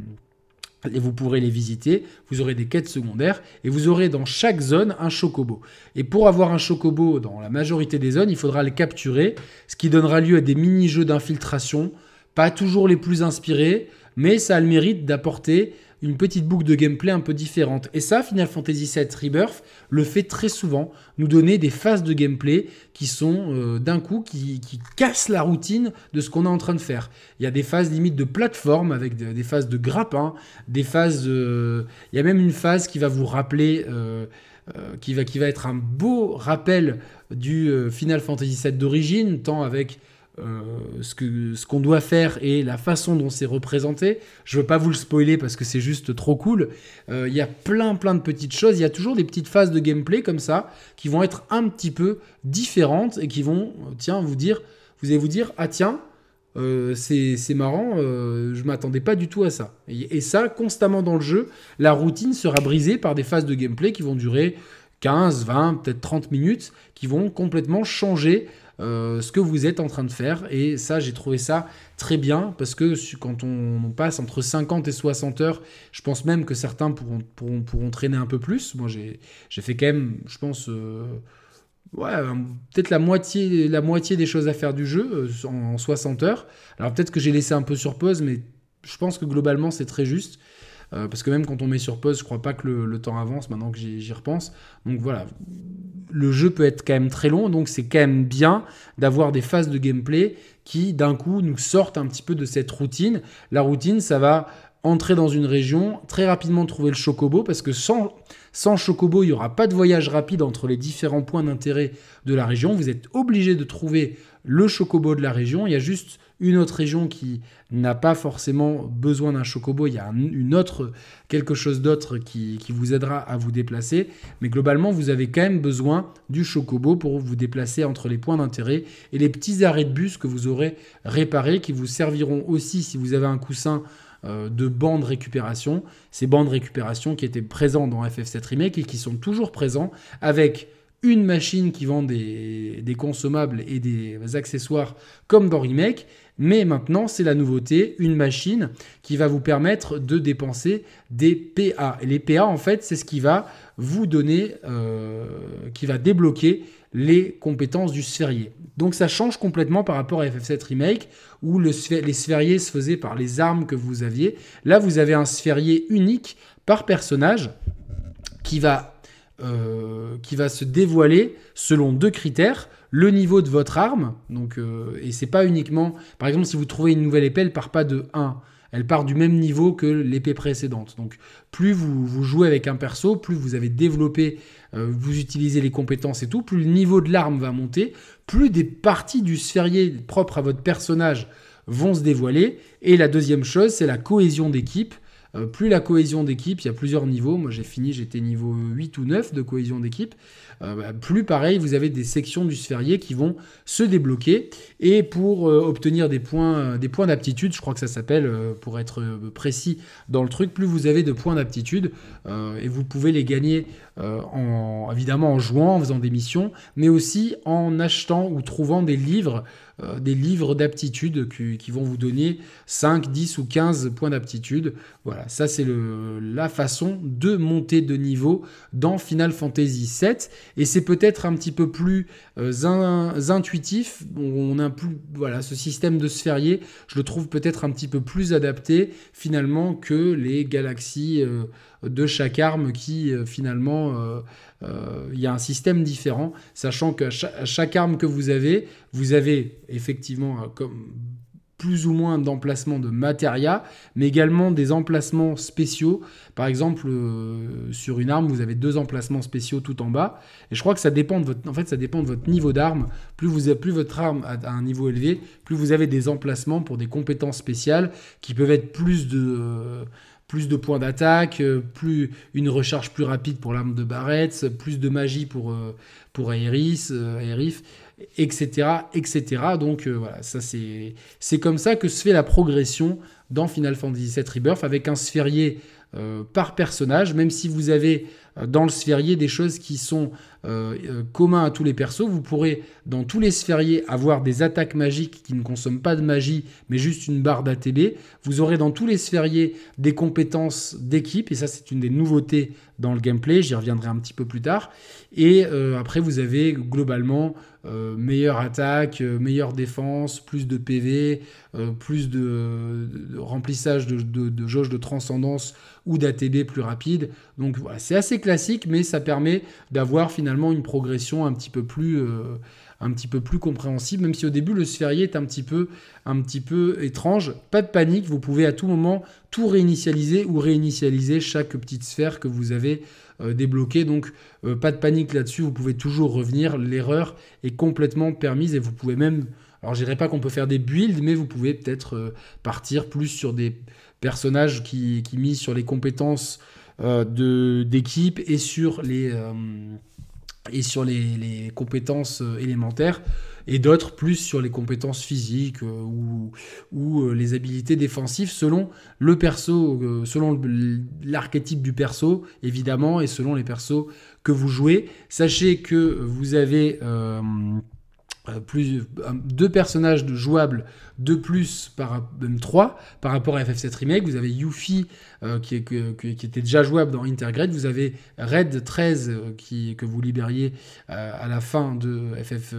vous pourrez les visiter, vous aurez des quêtes secondaires, et vous aurez dans chaque zone un chocobo. Et pour avoir un chocobo dans la majorité des zones, il faudra le capturer, ce qui donnera lieu à des mini-jeux d'infiltration, pas toujours les plus inspirés, mais ça a le mérite d'apporter une petite boucle de gameplay un peu différente. Et ça, Final Fantasy VII Rebirth le fait très souvent, nous donner des phases de gameplay qui sont euh, d'un coup, qui, qui, cassent la routine de ce qu'on est en train de faire. Il y a des phases limite de plateforme avec des phases de grappin, des phases... Euh, il y a même une phase qui va vous rappeler... Euh, qui, va, qui va être un beau rappel du Final Fantasy VII d'origine, tant avec euh, ce qu'on ce qu'on doit faire et la façon dont c'est représenté. Je veux pas vous le spoiler parce que c'est juste trop cool. Euh, il y a plein plein de petites choses. Il y a toujours des petites phases de gameplay comme ça qui vont être un petit peu différentes et qui vont, euh, tiens, vous dire, vous allez vous dire, ah tiens, c'est marrant, je m'attendais pas du tout à ça. et, ça, constamment dans le jeu, la routine sera brisée par des phases de gameplay qui vont durer 15, 20, peut-être 30 minutes qui vont complètement changer euh, ce que vous êtes en train de faire. Et ça, j'ai trouvé ça très bien parce que quand on, passe entre 50 et 60 heures, je pense même que certains pourront, pourront, traîner un peu plus. Moi, j'ai fait quand même, je pense, euh, peut-être la moitié, la moitié des choses à faire du jeu euh, en, en, 60 heures. Alors peut-être que j'ai laissé un peu sur pause, mais je pense que globalement, c'est très juste. Euh, parce que même quand on met sur pause, je crois pas que le temps avance maintenant que j'y repense. Donc voilà, le jeu peut être quand même très long, donc c'est quand même bien d'avoir des phases de gameplay qui d'un coup nous sortent un petit peu de cette routine. La routine, ça va entrer dans une région, très rapidement trouver le chocobo, parce que sans sans Chocobo, il n'y aura pas de voyage rapide entre les différents points d'intérêt de la région. Vous êtes obligé de trouver le Chocobo de la région. Il y a juste une autre région qui n'a pas forcément besoin d'un chocobo, il y a une autre, quelque chose d'autre qui, qui, vous aidera à vous déplacer. Mais globalement, vous avez quand même besoin du chocobo pour vous déplacer entre les points d'intérêt et les petits arrêts de bus que vous aurez réparés qui vous serviront aussi si vous avez un coussin euh, de bandes récupération. Ces bandes récupération qui étaient présentes dans FF7 Remake et qui sont toujours présentes avec une machine qui vend des, consommables et des accessoires comme dans Remake, mais maintenant c'est la nouveauté, une machine qui va vous permettre de dépenser des PA. les PA en fait c'est ce qui va vous donner, euh, qui va débloquer les compétences du sphérié. Donc ça change complètement par rapport à FF7 Remake, où les sphériés se faisaient par les armes que vous aviez. Là, vous avez un sphérié unique par personnage qui va, euh, qui va se dévoiler selon deux critères le niveau de votre arme, donc, euh, et c'est pas uniquement, par exemple, si vous trouvez une nouvelle épée, par pas de 1 elle part du même niveau que l'épée précédente. Donc plus vous, vous, jouez avec un perso, plus vous avez développé, euh, vous utilisez les compétences et tout, plus le niveau de l'arme va monter, plus des parties du sphérié propres à votre personnage vont se dévoiler. Et la deuxième chose, c'est la cohésion d'équipe. Euh, plus la cohésion d'équipe, il y a plusieurs niveaux, moi j'ai fini, j'étais niveau 8 ou 9 de cohésion d'équipe, euh, bah, plus pareil, vous avez des sections du sphérié qui vont se débloquer, et pour euh, obtenir des points des points d'aptitude, je crois que ça s'appelle, pour être précis dans le truc, plus vous avez de points d'aptitude, et vous pouvez les gagner en, évidemment en jouant, en faisant des missions, mais aussi en achetant ou trouvant des livres euh, des livres d'aptitude qui, vont vous donner 5, 10 ou 15 points d'aptitude. Voilà, ça c'est la façon de monter de niveau dans Final Fantasy VII. Et c'est peut-être un petit peu plus euh, intuitif. On a plus, voilà, ce système de sphériers je le trouve peut-être un petit peu plus adapté finalement que les galaxies. Euh, de chaque arme qui euh, finalement, euh, euh, il y a un système différent, sachant que chaque, arme que vous avez, vous avez effectivement comme plus ou moins d'emplacements de matéria, mais également des emplacements spéciaux. Par exemple, sur une arme, vous avez deux emplacements spéciaux tout en bas. Et je crois que ça dépend de votre, en fait, ça dépend de votre niveau d'arme. Plus, vous plus votre arme à un niveau élevé, plus vous avez des emplacements pour des compétences spéciales qui peuvent être plus de plus de points d'attaque, euh, plus une recharge plus rapide pour l'arme de Barrett, plus de magie pour, euh, pour etc., euh, etc. Donc voilà, ça c'est c'est comme ça que se fait la progression dans Final Fantasy VII Rebirth avec un sphérié par personnage, même si vous avez dans le sphérier, des choses qui sont euh, euh, communs à tous les persos. Vous pourrez, dans tous les sphériers avoir des attaques magiques qui ne consomment pas de magie, mais juste une barre d'ATB. Vous aurez dans tous les sphériers des compétences d'équipe, et ça, c'est une des nouveautés dans le gameplay. J'y reviendrai un petit peu plus tard. Et euh, après, vous avez globalement euh, meilleure attaque, euh, meilleure défense, plus de PV, euh, plus de, remplissage de, jauge de transcendance ou d'ATB plus rapide. Donc voilà, c'est assez classique, mais ça permet d'avoir finalement une progression un petit peu plus, un petit peu plus compréhensible, même si au début le sphérier est un petit, peu, un petit peu étrange. Pas de panique, vous pouvez à tout moment tout réinitialiser ou réinitialiser chaque petite sphère que vous avez euh, débloqué. Donc euh, pas de panique là-dessus, vous pouvez toujours revenir. L'erreur est complètement permise et vous pouvez même... Alors je dirais pas qu'on peut faire des builds, mais vous pouvez peut-être euh, partir plus sur des personnages qui, misent sur les compétences d'équipe et sur les, et sur les compétences élémentaires et d'autres plus sur les compétences physiques euh, ou, ou euh, les habilités défensives selon le perso, euh, selon l'archétype du perso, évidemment, et selon les persos que vous jouez. Sachez que vous avez... Euh, plus, euh, deux personnages jouables de plus, par, même trois, par rapport à FF7 Remake. Vous avez Yuffie euh, qui, qui, était déjà jouable dans Intergrade. Vous avez Red 13 que vous libériez à la fin de FF,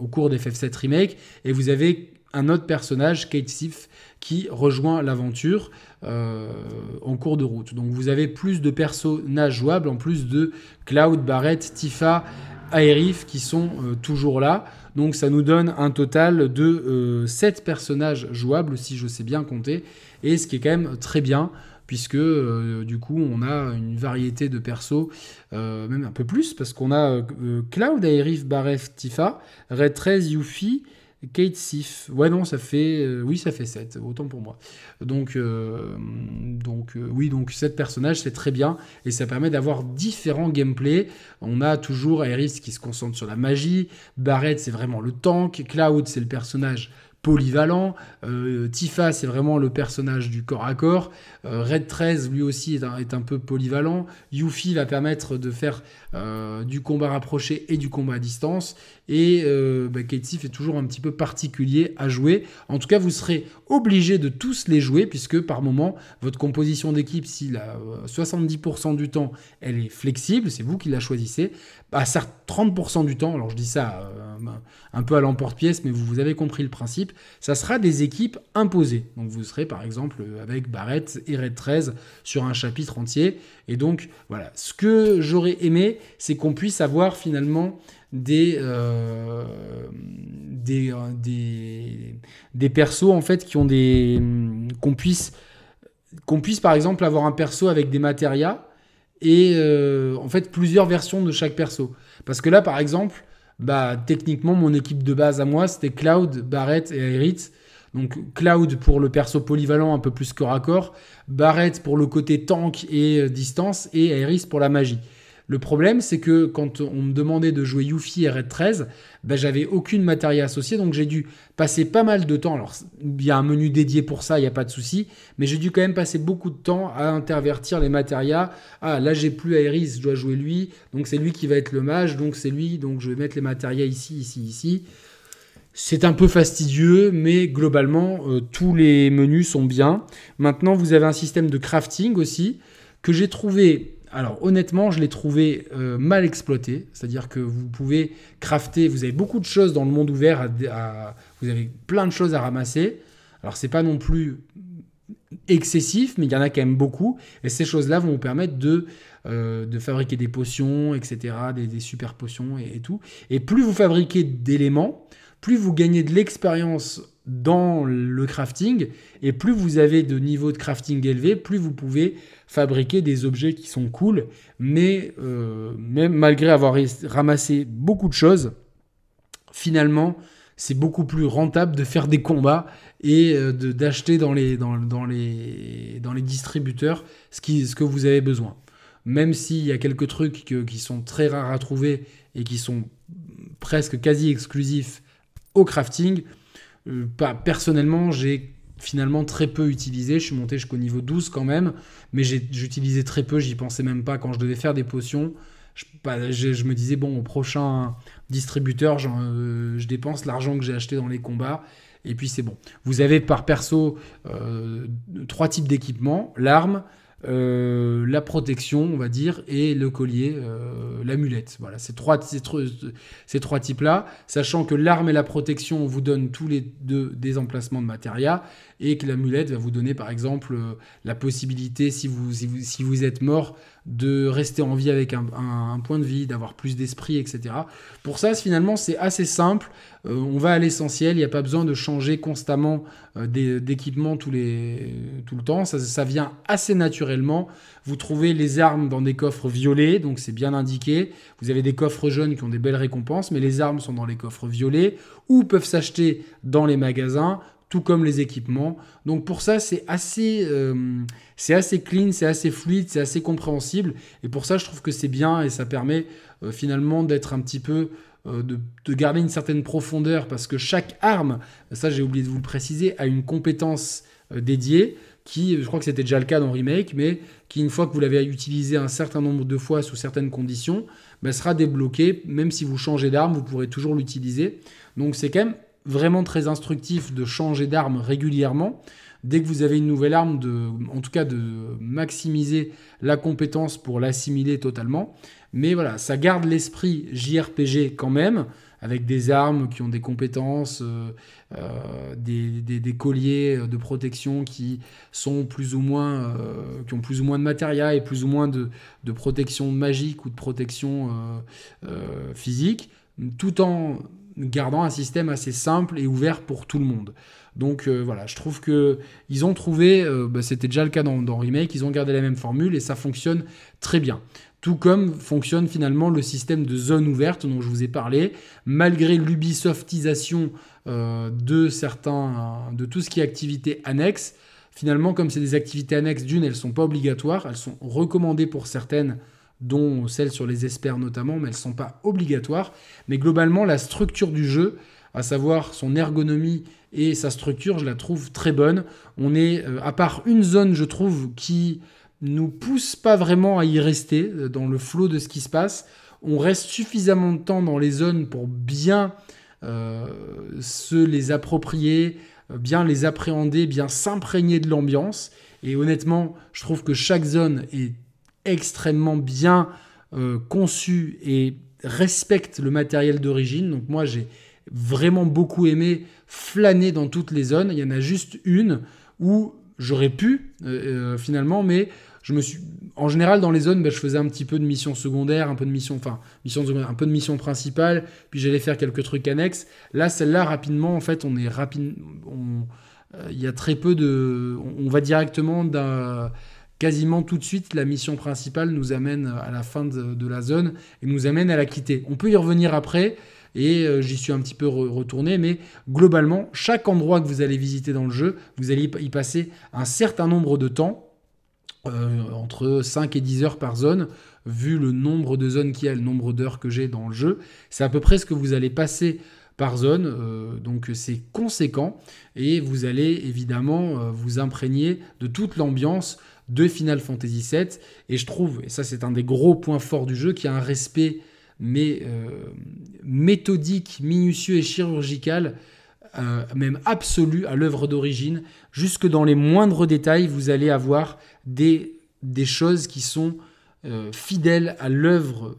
au cours de FF7 Remake. Et vous avez un autre personnage, Kate Sif, qui rejoint l'aventure en cours de route. Donc vous avez plus de personnages jouables en plus de Cloud, Barrett, Tifa, Aerith qui sont toujours là. Donc ça nous donne un total de 7 euh, personnages jouables, si je sais bien compter, et ce qui est quand même très bien puisque euh, du coup on a une variété de persos, euh, même un peu plus, parce qu'on a Cloud, Aerith, Baref, Tifa, Red 13, Yuffie, Kate Sif. Ouais, non, ça fait. Euh, oui, ça fait 7, autant pour moi. Donc, euh, donc euh, oui, donc 7 personnages, c'est très bien. Et ça permet d'avoir différents gameplays. On a toujours Iris qui se concentre sur la magie. Barrett, c'est vraiment le tank. Cloud, c'est le personnage polyvalent. Tifa, c'est vraiment le personnage du corps à corps. Red 13, lui aussi, est un, peu polyvalent. Yuffie va permettre de faire du combat rapproché et du combat à distance et euh, bah, est toujours un petit peu particulier à jouer. En tout cas, vous serez obligé de tous les jouer puisque par moment, votre composition d'équipe, si la 70% euh, du temps elle est flexible, c'est vous qui la choisissez, à bah, 30% du temps, alors je dis ça euh, un peu à l'emporte-pièce, mais vous, vous avez compris le principe, ça sera des équipes imposées. Donc vous serez par exemple avec Barrett et Red 13 sur un chapitre entier. Et donc voilà, ce que j'aurais aimé, c'est qu'on puisse avoir finalement euh, euh, des, des, persos en fait qui ont des mm, qu'on puisse par exemple avoir un perso avec des matérias et euh, en fait plusieurs versions de chaque perso. Parce que là par exemple, bah techniquement mon équipe de base à moi c'était Cloud, Barrett et Aerith. Donc Cloud pour le perso polyvalent un peu plus que raccord, Barrett pour le côté tank et distance et Aerith pour la magie. Le problème, c'est que quand on me demandait de jouer Yuffie et Red 13, ben, j'avais aucune matériel associée, donc j'ai dû passer pas mal de temps. Alors, il y a un menu dédié pour ça, il n'y a pas de souci, mais j'ai dû quand même passer beaucoup de temps à intervertir les matérias. Ah, là, j'ai plus Aeris, je dois jouer lui, donc c'est lui qui va être le mage, donc c'est lui, donc je vais mettre les matérias ici, ici, ici. C'est un peu fastidieux, mais globalement, euh, tous les menus sont bien. Maintenant, vous avez un système de crafting aussi, que j'ai trouvé alors honnêtement, je l'ai trouvé euh, mal exploité. C'est-à-dire que vous pouvez crafter, vous avez beaucoup de choses dans le monde ouvert, vous avez plein de choses à ramasser. Alors c'est pas non plus excessif, mais il y en a quand même beaucoup. Et ces choses-là vont vous permettre de, euh, de fabriquer des potions, etc., des, super potions et, et, tout. Et plus vous fabriquez d'éléments, plus vous gagnez de l'expérience dans le crafting. Et plus vous avez de niveau de crafting élevé, plus vous pouvez fabriquer des objets qui sont cool. Mais euh, même malgré avoir ramassé beaucoup de choses, finalement, c'est beaucoup plus rentable de faire des combats et euh, d'acheter dans les, distributeurs ce, que vous avez besoin. Même s'il y a quelques trucs qui sont très rares à trouver et qui sont presque quasi exclusifs au crafting, euh, pas, personnellement, j'ai finalement très peu utilisé. Je suis monté jusqu'au niveau 12 quand même, mais j'utilisais très peu, j'y pensais même pas quand je devais faire des potions. Je, me disais, bon, au prochain distributeur, euh, je dépense l'argent que j'ai acheté dans les combats, et puis c'est bon. Vous avez par perso euh, trois types d'équipements, l'arme, euh, la protection, on va dire, et le collier, euh, l'amulette. Voilà, ces trois, trois types-là, sachant que l'arme et la protection vous donnent tous les deux des emplacements de matéria, et que l'amulette va vous donner, par exemple, euh, la possibilité, si vous, si vous êtes mort, de rester en vie avec un, point de vie, d'avoir plus d'esprit, etc. Pour ça, finalement, c'est assez simple. Euh, on va à l'essentiel. Il n'y a pas besoin de changer constamment euh, d'équipement tout le temps. Ça, ça, vient assez naturellement. Vous trouvez les armes dans des coffres violets, donc c'est bien indiqué. Vous avez des coffres jaunes qui ont des belles récompenses, mais les armes sont dans les coffres violets ou peuvent s'acheter dans les magasins tout comme les équipements. Donc pour ça, c'est assez, euh, assez clean, c'est assez fluide, c'est assez compréhensible. Et pour ça, je trouve que c'est bien et ça permet euh, finalement d'être un petit peu... Euh, de, garder une certaine profondeur parce que chaque arme, ça j'ai oublié de vous le préciser, a une compétence dédiée qui, je crois que c'était déjà le cas dans Remake, mais qui, une fois que vous l'avez utilisé un certain nombre de fois sous certaines conditions, bah, sera débloqué. Même si vous changez d'arme, vous pourrez toujours l'utiliser. Donc c'est quand même vraiment très instructif de changer d'arme régulièrement. Dès que vous avez une nouvelle arme, de, en tout cas de maximiser la compétence pour l'assimiler totalement. Mais voilà, ça garde l'esprit JRPG quand même, avec des armes qui ont des compétences, euh, euh, des, colliers euh, de protection qui sont plus ou moins, qui ont plus ou moins de matériel et plus ou moins de, de protection magique ou de protection physique tout en gardant un système assez simple et ouvert pour tout le monde. Donc euh, voilà, je trouve que ils ont trouvé, euh, bah, c'était déjà le cas dans, Remake, ils ont gardé la même formule et ça fonctionne très bien. Tout comme fonctionne finalement le système de zone ouverte dont je vous ai parlé, malgré l'ubisoftisation euh, de certains, de tout ce qui est activité annexe. Finalement, comme c'est des activités annexes d'une, elles ne sont pas obligatoires, elles sont recommandées pour certaines dont celles sur les espères notamment, mais elles ne sont pas obligatoires. Mais globalement, la structure du jeu, à savoir son ergonomie et sa structure, je la trouve très bonne. On est, euh, à part une zone, je trouve, qui nous pousse pas vraiment à y rester euh, dans le flot de ce qui se passe. On reste suffisamment de temps dans les zones pour bien euh, se les approprier, bien les appréhender, bien s'imprégner de l'ambiance. Et honnêtement, je trouve que chaque zone est extrêmement bien euh, conçu et respecte le matériel d'origine. Donc moi j'ai vraiment beaucoup aimé flâner dans toutes les zones. Il y en a juste une où j'aurais pu euh, euh, finalement, mais je me suis, en général dans les zones, bah, je faisais un petit peu de mission secondaire, un peu de mission, enfin mission un peu de mission principale, puis j'allais faire quelques trucs annexes. Là, celle-là rapidement, en fait, on est rapide, il y a très peu de, on va directement d'un quasiment tout de suite, la mission principale nous amène à la fin de, la zone et nous amène à la quitter. On peut y revenir après, et euh, j'y suis un petit peu retourné, mais globalement, chaque endroit que vous allez visiter dans le jeu, vous allez y passer un certain nombre de temps, euh, entre 5 et 10 heures par zone, vu le nombre de zones qu'il y a, le nombre d'heures que j'ai dans le jeu. C'est à peu près ce que vous allez passer par zone, euh, donc c'est conséquent, et vous allez évidemment vous imprégner de toute l'ambiance, de Final Fantasy VII. Et je trouve, et ça c'est un des gros points forts du jeu, qui a un respect mais euh, méthodique, minutieux et chirurgical, euh, même absolu à l'œuvre d'origine. Jusque dans les moindres détails, vous allez avoir des, des choses qui sont euh, fidèles à l'œuvre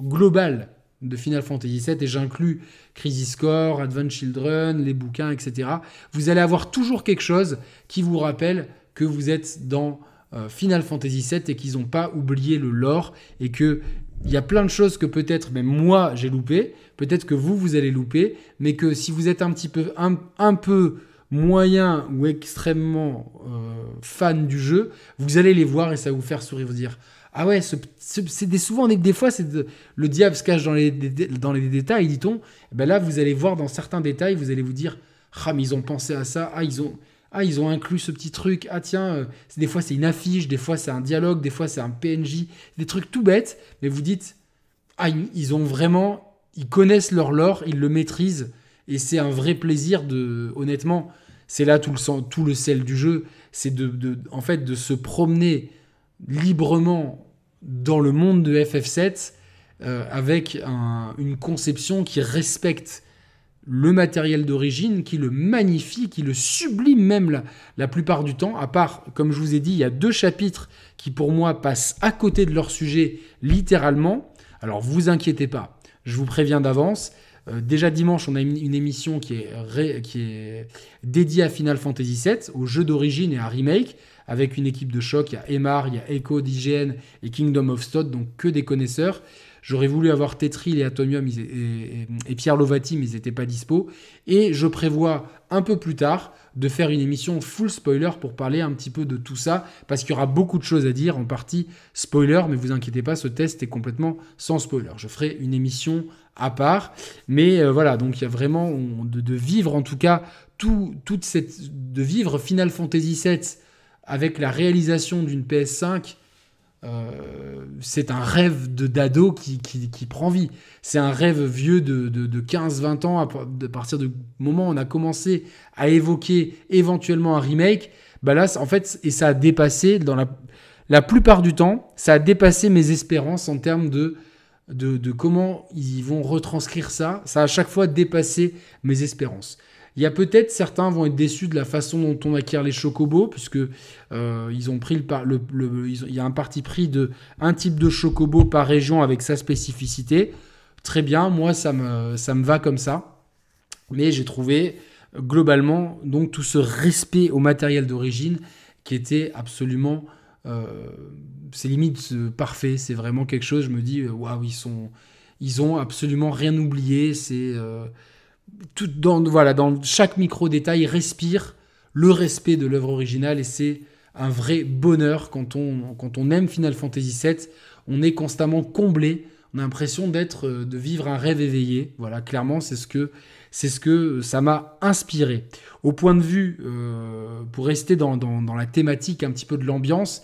globale de Final Fantasy VII, et j'inclus Crisis Core, Advent Children, les bouquins, etc. Vous allez avoir toujours quelque chose qui vous rappelle que vous êtes dans euh, Final Fantasy VII et qu'ils n'ont pas oublié le lore et que il y a plein de choses que peut-être même moi j'ai loupé, peut-être que vous vous allez louper, mais que si vous êtes un petit peu un, peu moyen ou extrêmement euh, fan du jeu, vous allez les voir et ça va vous faire sourire, vous dire ah ouais, c'est des, souvent des, fois c'est le diable se cache dans les, dans les détails, dit-on. Eh ben là vous allez voir dans certains détails, vous allez vous dire ah mais ils ont pensé à ça, ah ils ont ah ils ont inclus ce petit truc, ah tiens, euh, des fois c'est une affiche, des fois c'est un dialogue, des fois c'est un PNJ, des trucs tout bêtes, mais vous dites, ah ils ont vraiment, ils connaissent leur lore, ils le maîtrisent, et c'est un vrai plaisir de, honnêtement, c'est là tout le, tout le sel du jeu, c'est de, en fait de se promener librement dans le monde de FF7 euh, avec une conception qui respecte le matériel d'origine, qui le magnifie, qui le sublime même la, la, plupart du temps, à part, comme je vous ai dit, il y a deux chapitres qui pour moi passent à côté de leur sujet littéralement. Alors vous inquiétez pas, je vous préviens d'avance. Euh, déjà dimanche, on a une émission qui est, qui est dédiée à Final Fantasy VII, au jeu d'origine et à remake, avec une équipe de choc. Il y a Emar, il y a Echo d'IGN et Kingdom of Stone, donc que des connaisseurs. J'aurais voulu avoir Tetril et Atomium et, Pierre Lovati, mais ils n'étaient pas dispo. Et je prévois un peu plus tard de faire une émission full spoiler pour parler un petit peu de tout ça, parce qu'il y aura beaucoup de choses à dire, en partie spoiler, mais vous inquiétez pas, ce test est complètement sans spoiler. Je ferai une émission à part, mais euh, voilà, donc il y a vraiment de, vivre en tout cas tout, toute cette de vivre Final Fantasy VII avec la réalisation d'une PS5 c'est un rêve de d'ado qui, prend vie. C'est un rêve vieux de, de, 15-20 ans, à, partir du moment où on a commencé à évoquer éventuellement un remake. Bah en fait, et ça a dépassé, dans la, plupart du temps, ça a dépassé mes espérances en termes de, de, de comment ils vont retranscrire ça. Ça a à chaque fois dépassé mes espérances. Il y a peut-être certains vont être déçus de la façon dont on acquiert les chocobos, puisque euh, ils ont pris le, il y a un parti pris de un type de chocobo par région avec sa spécificité. Très bien, moi ça me, ça me va comme ça. Mais j'ai trouvé globalement donc tout ce respect au matériel d'origine qui était absolument euh, c'est limite euh, parfait c'est vraiment quelque chose je me dis euh, waouh ils sont ils ont absolument rien oublié c'est dans, voilà, dans chaque micro-détail respire le respect de l'œuvre originale et c'est un vrai bonheur quand on, quand on aime Final Fantasy VII. On est constamment comblé. On a l'impression d'être, euh, de vivre un rêve éveillé. Voilà, clairement, c'est ce que, c'est ce que euh, ça m'a inspiré. Au point de vue, euh, pour rester dans, la thématique un petit peu de l'ambiance,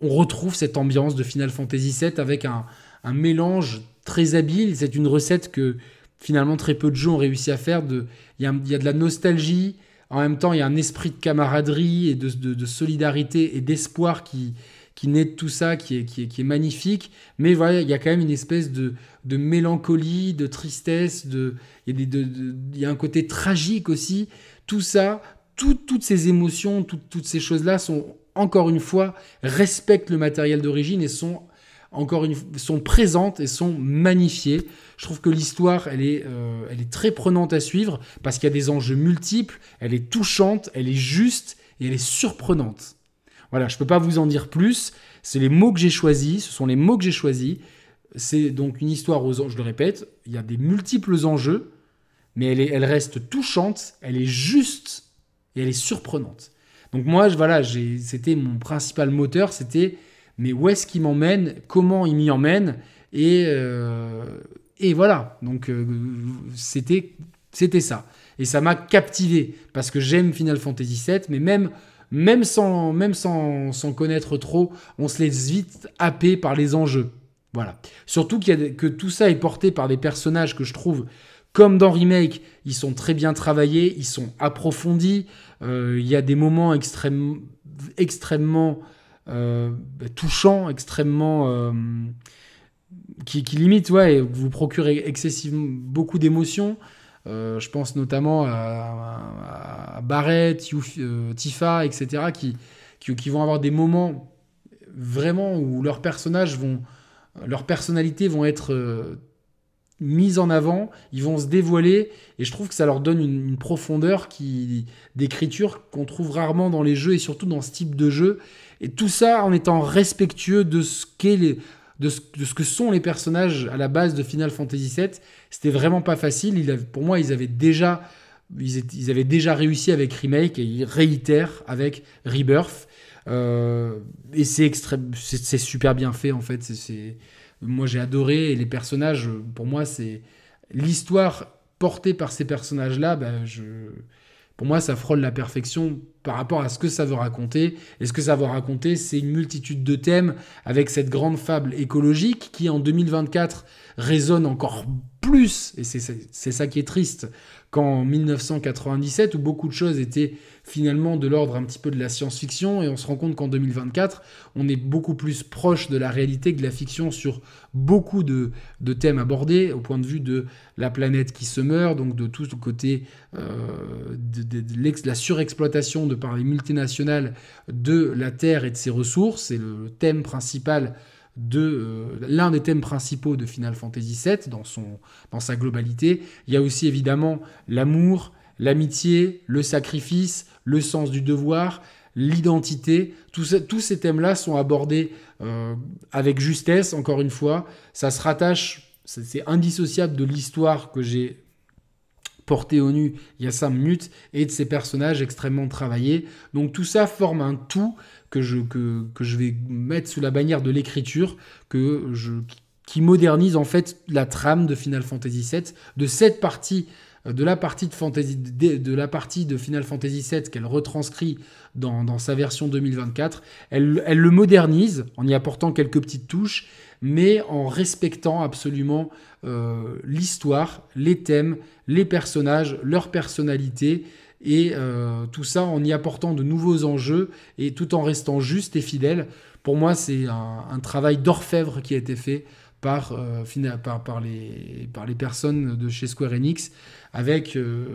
on retrouve cette ambiance de Final Fantasy VII avec un mélange très habile. C'est une recette que finalement très peu de gens ont réussi à faire. Il y, a de la nostalgie, en même temps il y a un esprit de camaraderie et de, solidarité et d'espoir qui, qui naît de tout ça, qui est, qui est, magnifique. Mais voilà, il y a quand même une espèce de, mélancolie, de tristesse, de il y, a un côté tragique aussi. Tout ça, toutes ces émotions, toutes ces choses-là sont encore une fois respectent le matériel d'origine et sont encore une, fois, sont présentes et sont magnifiées. Je trouve que l'histoire, elle, est, euh, elle est très prenante à suivre parce qu'il y a des enjeux multiples, elle est touchante, elle est juste et elle est surprenante. Voilà, je ne peux pas vous en dire plus. C'est les mots que j'ai choisis, ce sont les mots que j'ai choisis. C'est donc une histoire aux je le répète, il y a des multiples enjeux, mais elle, est, elle reste touchante, elle est juste et elle est surprenante. Donc moi, voilà, c'était mon principal moteur, c'était mais où est-ce qu'il m'emmène, comment il m'y emmène, et, euh, et voilà. Donc euh, c'était c'était ça. Et ça m'a captivé, parce que j'aime Final Fantasy VII, mais même, même, sans, même sans, sans connaître trop, on se laisse vite happer par les enjeux. Voilà. Surtout qu'il a, que tout ça est porté par des personnages que je trouve, comme dans Remake, ils sont très bien travaillés, ils sont approfondis, euh, il y a des moments extrêmement euh, bah, touchant, extrêmement. Euh, qui, limite, et vous procure excessivement beaucoup d'émotions. Euh, je pense notamment à, Barret Barrett, Tifa, etc., qui, vont avoir des moments vraiment où leurs personnages vont, leurs personnalités vont être mises en avant, ils vont se dévoiler, et je trouve que ça leur donne une, une profondeur d'écriture qu'on trouve rarement dans les jeux, et surtout dans ce type de jeu, et tout ça en étant respectueux de ce qu'est de ce, que sont les personnages à la base de Final Fantasy VII. C'était vraiment pas facile. pour moi, ils avaient déjà ils, avaient déjà réussi avec Remake et ils réitèrent avec Rebirth. Euh, et c'est c'est super bien fait en fait. moi j'ai adoré et les personnages, pour moi c'est l'histoire portée par ces personnages là. Bah, je pour moi, ça frôle la perfection par rapport à ce que ça veut raconter. Et ce que ça veut raconter, c'est une multitude de thèmes avec cette grande fable écologique qui, en 2024, résonne encore plus. Et c'est ça qui est triste qu'en 1997, où beaucoup de choses étaient finalement de l'ordre un petit peu de la science-fiction, et on se rend compte qu'en 2024, on est beaucoup plus proche de la réalité que de la fiction sur beaucoup de, thèmes abordés, au point de vue de la planète qui se meurt, donc de tout ce côté euh, de, la surexploitation de par les multinationales de la Terre et de ses ressources, c'est le thème principal de euh, l'un des thèmes principaux de Final Fantasy VII dans, son, dans sa globalité. Il y a aussi évidemment l'amour, l'amitié, le sacrifice, le sens du devoir, l'identité. Tous ces thèmes-là sont abordés euh, avec justesse, encore une fois. Ça se rattache, c'est indissociable de l'histoire que j'ai portée au nu il y a cinq minutes et de ces personnages extrêmement travaillés. Donc tout ça forme un tout que je, vais mettre sous la bannière de l'écriture, qui modernise en fait la trame de Final Fantasy VII, de cette partie de la partie de, de, la partie de Final Fantasy VII qu'elle retranscrit dans, sa version 2024. Elle, le modernise en y apportant quelques petites touches, mais en respectant absolument euh, l'histoire, les thèmes, les personnages, leur personnalité et euh, tout ça en y apportant de nouveaux enjeux et tout en restant juste et fidèle. Pour moi, c'est un, travail d'orfèvre qui a été fait par, euh, par, par, les, par les personnes de chez Square Enix avec... Euh,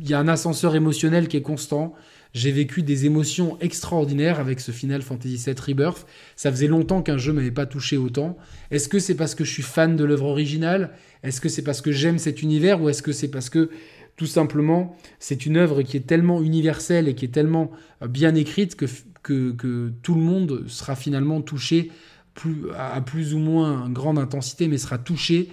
il y a un ascenseur émotionnel qui est constant. J'ai vécu des émotions extraordinaires avec ce Final Fantasy VII Rebirth. Ça faisait longtemps qu'un jeu m'avait pas touché autant. Est-ce que c'est parce que je suis fan de l'œuvre originale Est-ce que c'est parce que j'aime cet univers Ou est-ce que c'est parce que tout simplement c'est une œuvre qui est tellement universelle et qui est tellement euh, bien écrite que, tout le monde sera finalement touché à plus ou moins grande intensité, mais sera touché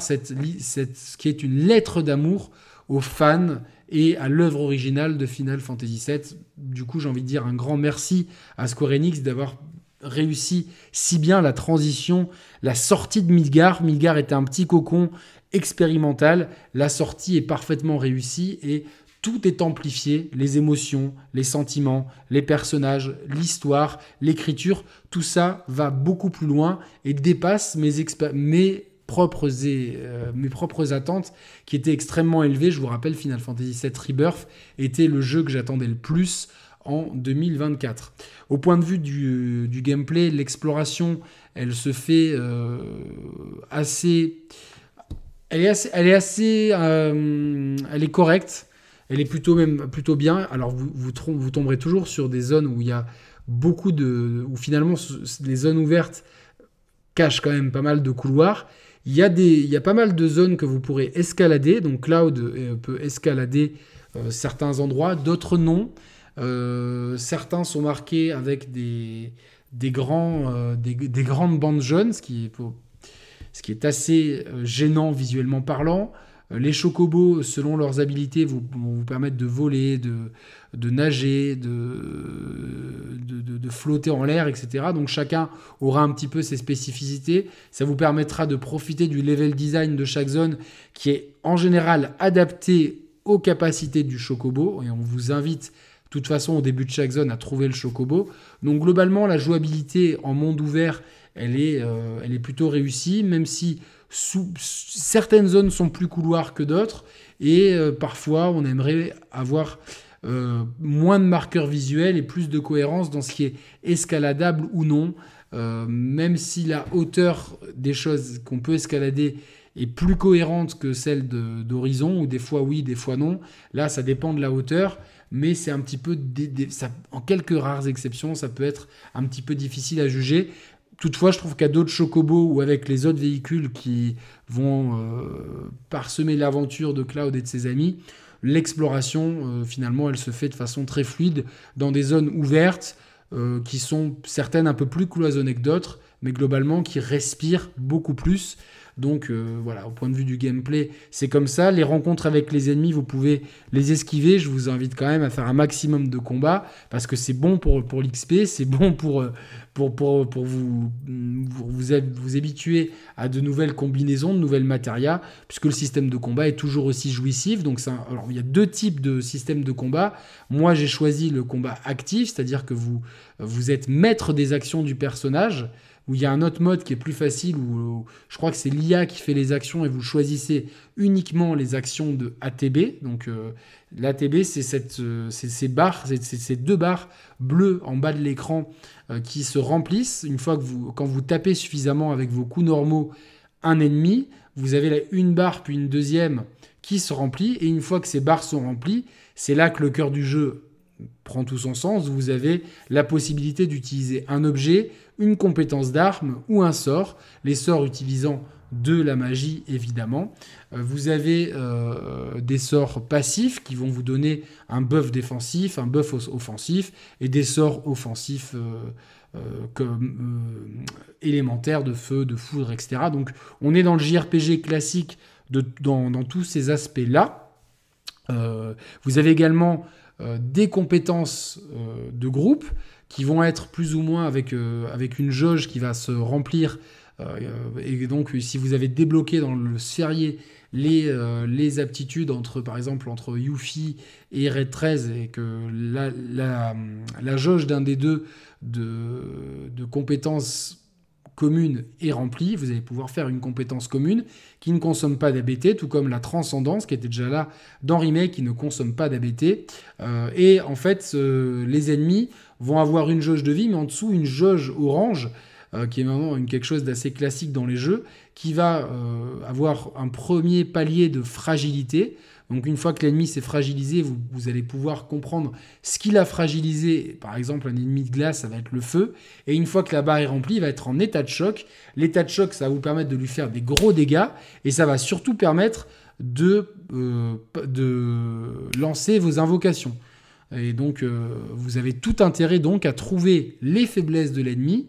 cette, ce qui est une lettre d'amour aux fans et à l'œuvre originale de Final Fantasy VII. Du coup, j'ai envie de dire un grand merci à Square Enix d'avoir réussi si bien la transition, la sortie de Midgar. Midgar était un petit cocon expérimental. La sortie est parfaitement réussie et tout est amplifié, les émotions, les sentiments, les personnages, l'histoire, l'écriture, tout ça va beaucoup plus loin et dépasse mes, mes propres et, euh, mes propres attentes qui étaient extrêmement élevées. Je vous rappelle, Final Fantasy VII Rebirth était le jeu que j'attendais le plus en 2024. Au point de vue euh, du, gameplay, l'exploration, elle se fait euh, assez, elle est assez, elle est correcte. Elle est plutôt même plutôt bien. Alors vous, vous, vous tomberez toujours sur des zones où il y a beaucoup de, où finalement les zones ouvertes cachent quand même pas mal de couloirs. Il y, a des, il y a pas mal de zones que vous pourrez escalader. Donc Cloud euh, peut escalader euh, certains endroits, d'autres non. Euh, certains sont marqués avec des, des, grands, des, grandes bandes jaunes, ce qui est, ce qui est assez gênant visuellement parlant. Les chocobos, selon leurs habilités, vont vous permettre de voler, de, de nager, de, de, flotter en l'air, etc. Donc chacun aura un petit peu ses spécificités. Ça vous permettra de profiter du level design de chaque zone qui est en général adapté aux capacités du chocobo. Et on vous invite de toute façon au début de chaque zone à trouver le chocobo. Donc globalement la jouabilité en monde ouvert, elle est, euh, elle est plutôt réussie, même si certaines zones sont plus couloirs que d'autres. Et euh, parfois on aimerait avoir euh, moins de marqueurs visuels et plus de cohérence dans ce qui est escaladable ou non. Euh, même si la hauteur des choses qu'on peut escalader est plus cohérente que celle d'Horizon, ou des fois oui, des fois non, là ça dépend de la hauteur, mais c'est un petit peu, en quelques rares exceptions, ça peut être un petit peu difficile à juger. Toutefois, je trouve qu'à d'autres chocobos ou avec les autres véhicules qui vont euh, parsemer l'aventure de Cloud et de ses amis, l'exploration, euh, finalement, elle se fait de façon très fluide dans des zones ouvertes euh, qui sont certaines un peu plus cloisonnées que d'autres, mais globalement qui respirent beaucoup plus donc euh, voilà, au point de vue du gameplay, c'est comme ça. Les rencontres avec les ennemis, vous pouvez les esquiver. Je vous invite quand même à faire un maximum de combats parce que c'est bon pour, l'XP, c'est bon pour, euh, vous, vous, habituer à de nouvelles combinaisons, de nouvelles matérias, puisque le système de combat est toujours aussi jouissif. Donc il y a deux types de systèmes de combat. Moi, j'ai choisi le combat actif, c'est-à-dire que vous, vous êtes maître des actions du personnage où il y a un autre mode qui est plus facile, où, euh, je crois que c'est l'IA qui fait les actions et vous choisissez uniquement les actions de ATB. Donc euh, l'ATB, euh, c'est ces barres, ces deux barres bleues en bas de l'écran qui se remplissent une fois que vous, quand vous tapez suffisamment avec vos coups normaux un ennemi. Vous avez là une barre puis une deuxième qui se remplit et une fois que ces barres sont remplies, c'est là que le cœur du jeu prend tout son sens, vous avez la possibilité d'utiliser un objet, une compétence d'arme ou un sort, les sorts utilisant de la magie évidemment. Euh, vous avez euh, des sorts passifs qui vont vous donner un buff défensif, un buff offensif et des sorts offensifs euh, comme élémentaires de feu, de foudre, etc. Donc on est dans le JRPG classique de, dans, dans, tous ces aspects-là. vous avez également euh, des compétences euh, de groupe qui vont être plus ou moins avec, euh, avec une jauge qui va se remplir. et donc, si vous avez débloqué dans le serrier les, les, aptitudes entre, par exemple, entre Yuffie et Red 13, et que la, la, jauge d'un des deux de, de compétences commune est remplie, vous allez pouvoir faire une compétence commune qui ne consomme pas d'ABT, tout comme la transcendance qui était déjà là dans Remake qui ne consomme pas d'ABT. Euh, et en fait, les ennemis vont avoir une jauge de vie, mais en dessous une jauge orange. Euh, qui est maintenant quelque chose d'assez classique dans les jeux, qui va euh, avoir un premier palier de fragilité, donc une fois que l'ennemi s'est fragilisé, vous, allez pouvoir comprendre ce qu'il a fragilisé. Par exemple, un ennemi de glace, ça va être le feu. Et une fois que la barre est remplie, il va être en état de choc. L'état de choc, ça va vous permettre de lui faire des gros dégâts. Et ça va surtout permettre de, euh, de lancer vos invocations. Et donc, euh, vous avez tout intérêt donc à trouver les faiblesses de l'ennemi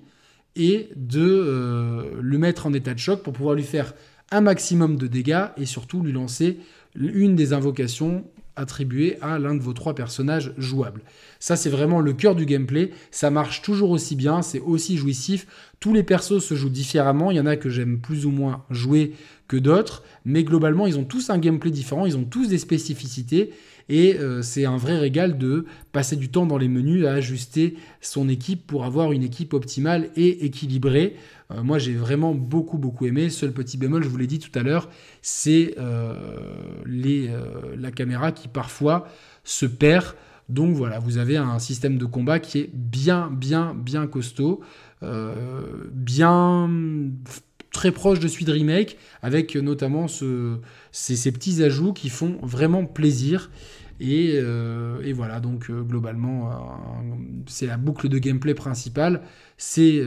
et de euh, le mettre en état de choc pour pouvoir lui faire un maximum de dégâts et surtout lui lancer une des invocations attribuées à l'un de vos trois personnages jouables. Ça, c'est vraiment le cœur du gameplay. Ça marche toujours aussi bien, c'est aussi jouissif. Tous les persos se jouent différemment. Il y en a que j'aime plus ou moins jouer que d'autres. Mais globalement, ils ont tous un gameplay différent. Ils ont tous des spécificités. Et euh, c'est un vrai régal de passer du temps dans les menus à ajuster son équipe pour avoir une équipe optimale et équilibrée. Euh, moi, j'ai vraiment beaucoup, beaucoup aimé. Seul petit bémol, je vous l'ai dit tout à l'heure, c'est euh, la caméra qui parfois se perd. Donc voilà, vous avez un système de combat qui est bien, bien, bien costaud. Euh, bien très proche de celui de Remake, avec notamment ce, ces, petits ajouts qui font vraiment plaisir. Et, euh, voilà, donc euh, globalement, c'est la boucle de gameplay principale. C'est,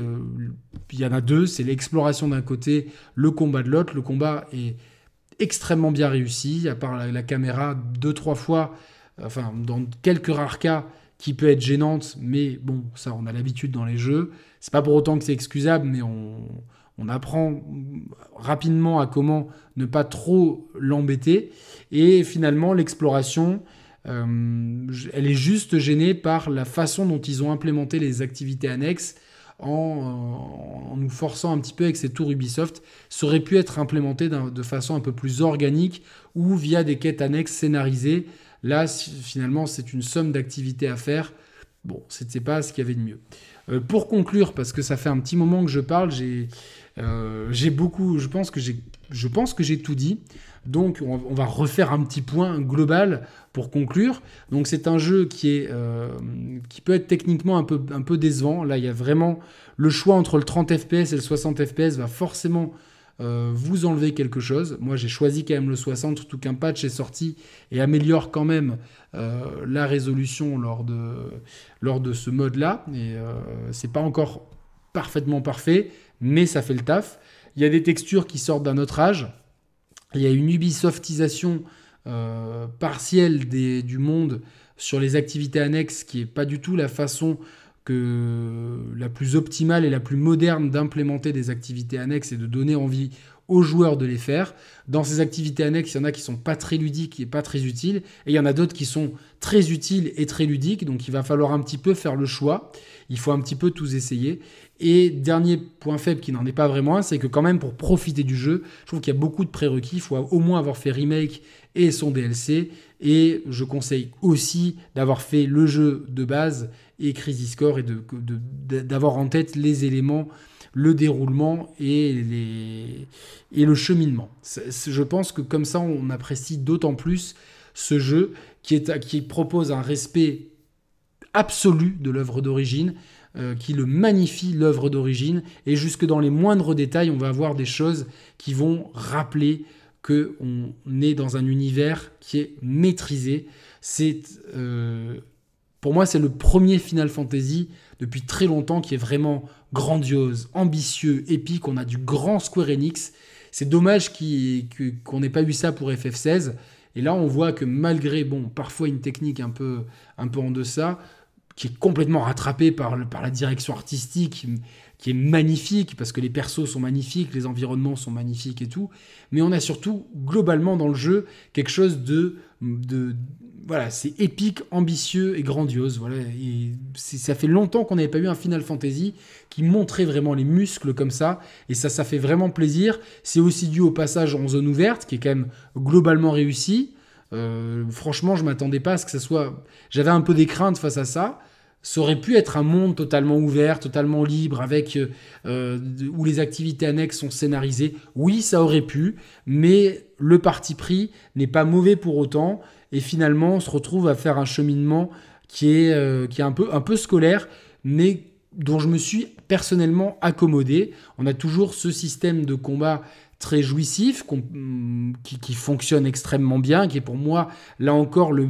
il y en a deux, c'est l'exploration d'un côté, le combat de l'autre. Le combat est extrêmement bien réussi, à part la, la caméra deux trois fois, enfin dans quelques rares cas qui peut être gênante, mais bon, ça on a l'habitude dans les jeux. C'est pas pour autant que c'est excusable, mais on, apprend rapidement à comment ne pas trop l'embêter. Et finalement, l'exploration, euh, elle est juste gênée par la façon dont ils ont implémenté les activités annexes en, euh, en nous forçant un petit peu avec ces tours Ubisoft. Ça aurait pu être implémenté de façon un peu plus organique ou via des quêtes annexes scénarisées. Là, finalement, c'est une somme d'activités à faire. Bon, c'était pas ce qu'il y avait de mieux. Euh, pour conclure, parce que ça fait un petit moment que je parle, j'ai euh, beaucoup, je pense que j'ai tout dit. Donc on, va refaire un petit point global pour conclure. Donc c'est un jeu qui, est, euh, qui peut être techniquement un peu, un peu décevant. Là, il y a vraiment le choix entre le 30 FPS et le 60 FPS va forcément euh, vous enlevez quelque chose. Moi, j'ai choisi quand même le 60, tout qu'un patch est sorti et améliore quand même euh, la résolution lors de, lors de ce mode-là. Et euh, c'est pas encore parfaitement parfait, mais ça fait le taf. Il y a des textures qui sortent d'un autre âge. Il y a une Ubisoftisation euh, partielle du monde sur les activités annexes qui n'est pas du tout la façon que la plus optimale et la plus moderne d'implémenter des activités annexes et de donner envie aux joueurs de les faire. Dans ces activités annexes, il y en a qui sont pas très ludiques et pas très utiles, et il y en a d'autres qui sont très utiles et très ludiques, donc il va falloir un petit peu faire le choix, il faut un petit peu tous essayer. Et dernier point faible qui n'en est pas vraiment un, c'est que quand même pour profiter du jeu, je trouve qu'il y a beaucoup de prérequis, il faut au moins avoir fait Remake et son DLC, et je conseille aussi d'avoir fait le jeu de base et Crisis Core et d'avoir en tête les éléments, le déroulement et, le cheminement. je pense que comme ça, on apprécie d'autant plus ce jeu qui, propose un respect absolu de l'œuvre d'origine, euh, qui le magnifie l'œuvre d'origine, et jusque dans les moindres détails, on va avoir des choses qui vont rappeler on est dans un univers qui est maîtrisé. C'est, euh, pour moi, c'est le premier Final Fantasy depuis très longtemps qui est vraiment grandiose, ambitieux, épique. On a du grand Square Enix. C'est dommage qu'on n'ait pas eu ça pour FF16. Et là, on voit que malgré, bon, parfois une technique un peu, un peu en deçà, qui est complètement rattrapée par la direction artistique, qui est magnifique, parce que les persos sont magnifiques, les environnements sont magnifiques et tout, mais on a surtout, globalement, dans le jeu, quelque chose de... voilà, c'est épique, ambitieux et grandiose. Voilà, et ça fait longtemps qu'on n'avait pas eu un Final Fantasy qui montrait vraiment les muscles comme ça, et ça, ça fait vraiment plaisir. C'est aussi dû au passage en zone ouverte, qui est quand même globalement réussi. Euh, franchement, je m'attendais pas à ce que ça soit. J'avais un peu des craintes face à ça ça aurait pu être un monde totalement ouvert, totalement libre, avec euh, euh, où les activités annexes sont scénarisées. Oui, ça aurait pu, mais le parti pris n'est pas mauvais pour autant, et finalement, on se retrouve à faire un cheminement qui est, euh, qui est un, peu, un peu scolaire, mais dont je me suis personnellement accommodé. On a toujours ce système de combat très jouissif, mm, qui, qui, fonctionne extrêmement bien, qui est pour moi, là encore, le,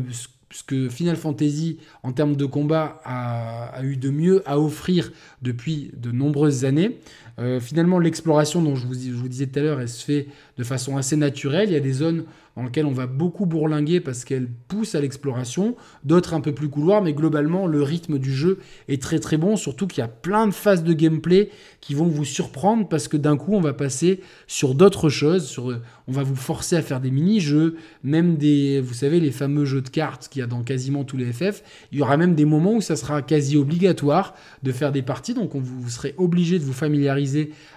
que Final Fantasy, en termes de combat, a, a, eu de mieux à offrir depuis de nombreuses années. Euh, finalement, l'exploration dont je vous, vous, disais tout à l'heure, elle se fait de façon assez naturelle. Il y a des zones dans lesquelles on va beaucoup bourlinguer parce qu'elle pousse à l'exploration, d'autres un peu plus couloir, mais globalement, le rythme du jeu est très très bon, surtout qu'il y a plein de phases de gameplay qui vont vous surprendre parce que d'un coup, on va passer sur d'autres choses, sur, on va vous forcer à faire des mini-jeux, même des, vous savez, les fameux jeux de cartes qu'il y a dans quasiment tous les FF. Il y aura même des moments où ça sera quasi obligatoire de faire des parties, donc on vous, vous serez obligé de vous familiariser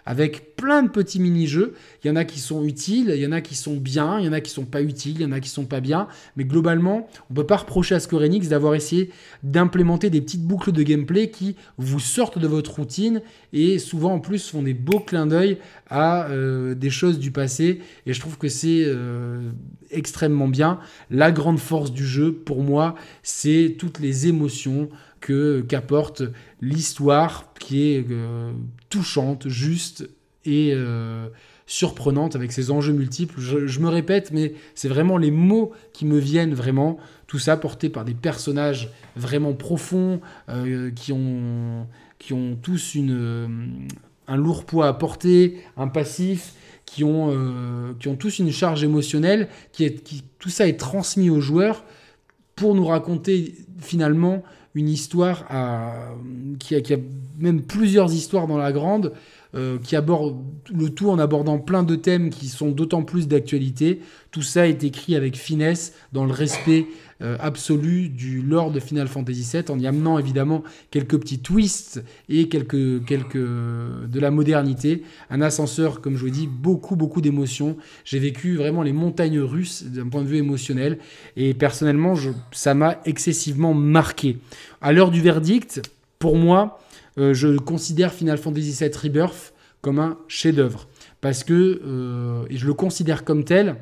avec plein de petits mini-jeux. Il y en a qui sont utiles, il y en a qui sont bien, il y en a qui sont pas utiles, il y en a qui sont pas bien. Mais globalement, on peut pas reprocher à Square Enix d'avoir essayé d'implémenter des petites boucles de gameplay qui vous sortent de votre routine et souvent en plus font des beaux clins d'œil à euh, des choses du passé. Et je trouve que c'est euh, extrêmement bien. La grande force du jeu, pour moi, c'est toutes les émotions que qu'apporte l'histoire qui est euh, touchante, juste et euh, surprenante avec ses enjeux multiples. Je, me répète, mais c'est vraiment les mots qui me viennent vraiment. Tout ça porté par des personnages vraiment profonds euh, qui, ont, qui ont tous une, euh, un lourd poids à porter, un passif. Qui ont, qui ont tous une charge émotionnelle, qui tout ça est transmis aux joueurs pour nous raconter finalement une histoire à, qui, a, même plusieurs histoires dans la grande euh, qui aborde le tout en abordant plein de thèmes qui sont d'autant plus d'actualité. Tout ça est écrit avec finesse, dans le respect euh, absolu du lore de Final Fantasy VII, en y amenant évidemment quelques petits twists et quelques, quelques euh, de la modernité. Un ascenseur, comme je vous dis, beaucoup, beaucoup d'émotions. J'ai vécu vraiment les montagnes russes d'un point de vue émotionnel, et personnellement, ça m'a excessivement marqué. À l'heure du verdict, pour moi, euh, je considère Final Fantasy VII Rebirth comme un chef-d'œuvre. Parce que euh, je le considère comme tel.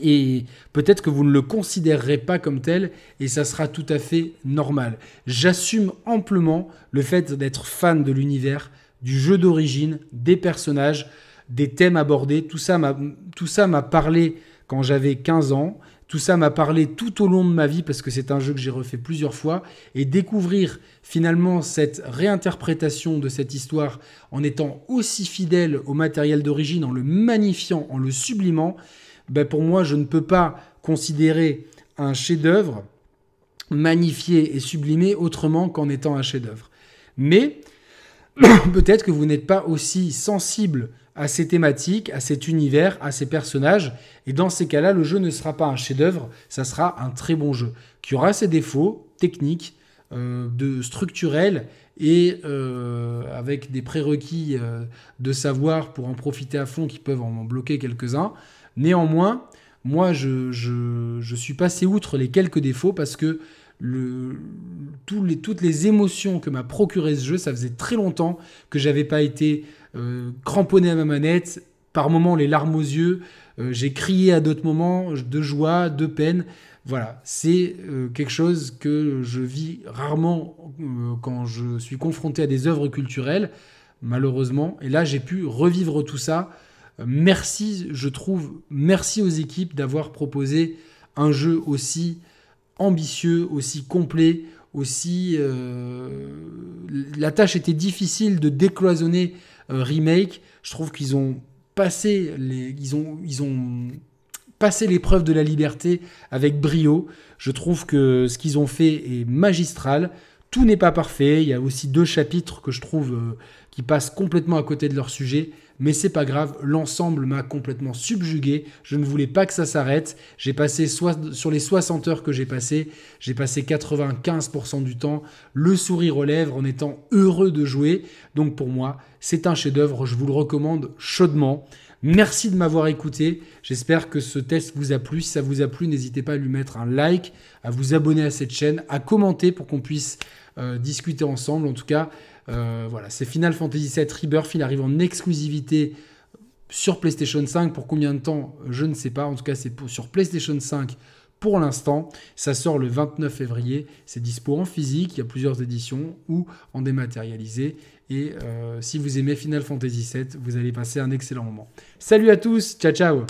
Et peut-être que vous ne le considérerez pas comme tel, et ça sera tout à fait normal. J'assume amplement le fait d'être fan de l'univers, du jeu d'origine, des personnages, des thèmes abordés. Tout ça m'a parlé quand j'avais 15 ans. Tout ça m'a parlé tout au long de ma vie parce que c'est un jeu que j'ai refait plusieurs fois et découvrir finalement cette réinterprétation de cette histoire en étant aussi fidèle au matériel d'origine, en le magnifiant, en le sublimant, ben, pour moi je ne peux pas considérer un chef-d'œuvre magnifié et sublimé autrement qu'en étant un chef-d'œuvre. Mais peut-être que vous n'êtes pas aussi sensible à ces thématiques, à cet univers, à ces personnages. Et dans ces cas-là, le jeu ne sera pas un chef-d'œuvre, ça sera un très bon jeu, qui aura ses défauts techniques, euh, de structurels et euh, avec des prérequis euh, de savoir pour en profiter à fond qui peuvent en bloquer quelques-uns. Néanmoins, moi, je, suis passé outre les quelques défauts parce que toutes les émotions que m'a procuré ce jeu. Ça faisait très longtemps que j'avais pas été euh, cramponné à ma manette, par moments les larmes aux yeux. Euh, j'ai crié à d'autres moments de joie, de peine. Voilà, c'est euh, quelque chose que je vis rarement quand je suis confronté à des œuvres culturelles, malheureusement. Et là, j'ai pu revivre tout ça. Merci, je trouve, merci aux équipes d'avoir proposé un jeu aussi ambitieux, aussi complet, aussi... Euh, la tâche était difficile de décloisonner euh, Remake. Je trouve qu'ils ont passé les... Ils ont, ils ont passé l'épreuve de la liberté avec brio. Je trouve que ce qu'ils ont fait est magistral. Tout n'est pas parfait. Il y a aussi deux chapitres que je trouve euh, qui passent complètement à côté de leur sujet mais c'est pas grave, l'ensemble m'a complètement subjugué, je ne voulais pas que ça s'arrête, j'ai passé sur les 60 heures que j'ai passé, j'ai passé 95% du temps le sourire aux lèvres en étant heureux de jouer, donc pour moi c'est un chef-d'œuvre, je vous le recommande chaudement. Merci de m'avoir écouté. J'espère que ce test vous a plu. Si ça vous a plu, n'hésitez pas à lui mettre un like, à vous abonner à cette chaîne, à commenter pour qu'on puisse euh, discuter ensemble. En tout cas, euh, voilà, c'est Final Fantasy VII Rebirth. Il arrive en exclusivité sur PlayStation 5. Pour combien de temps Je ne sais pas. En tout cas, c'est sur PlayStation 5 pour l'instant. Ça sort le 29 février. C'est dispo en physique. Il y a plusieurs éditions ou en dématérialisé. Et euh, si vous aimez Final Fantasy VII, vous allez passer un excellent moment. Salut à tous. Ciao, ciao.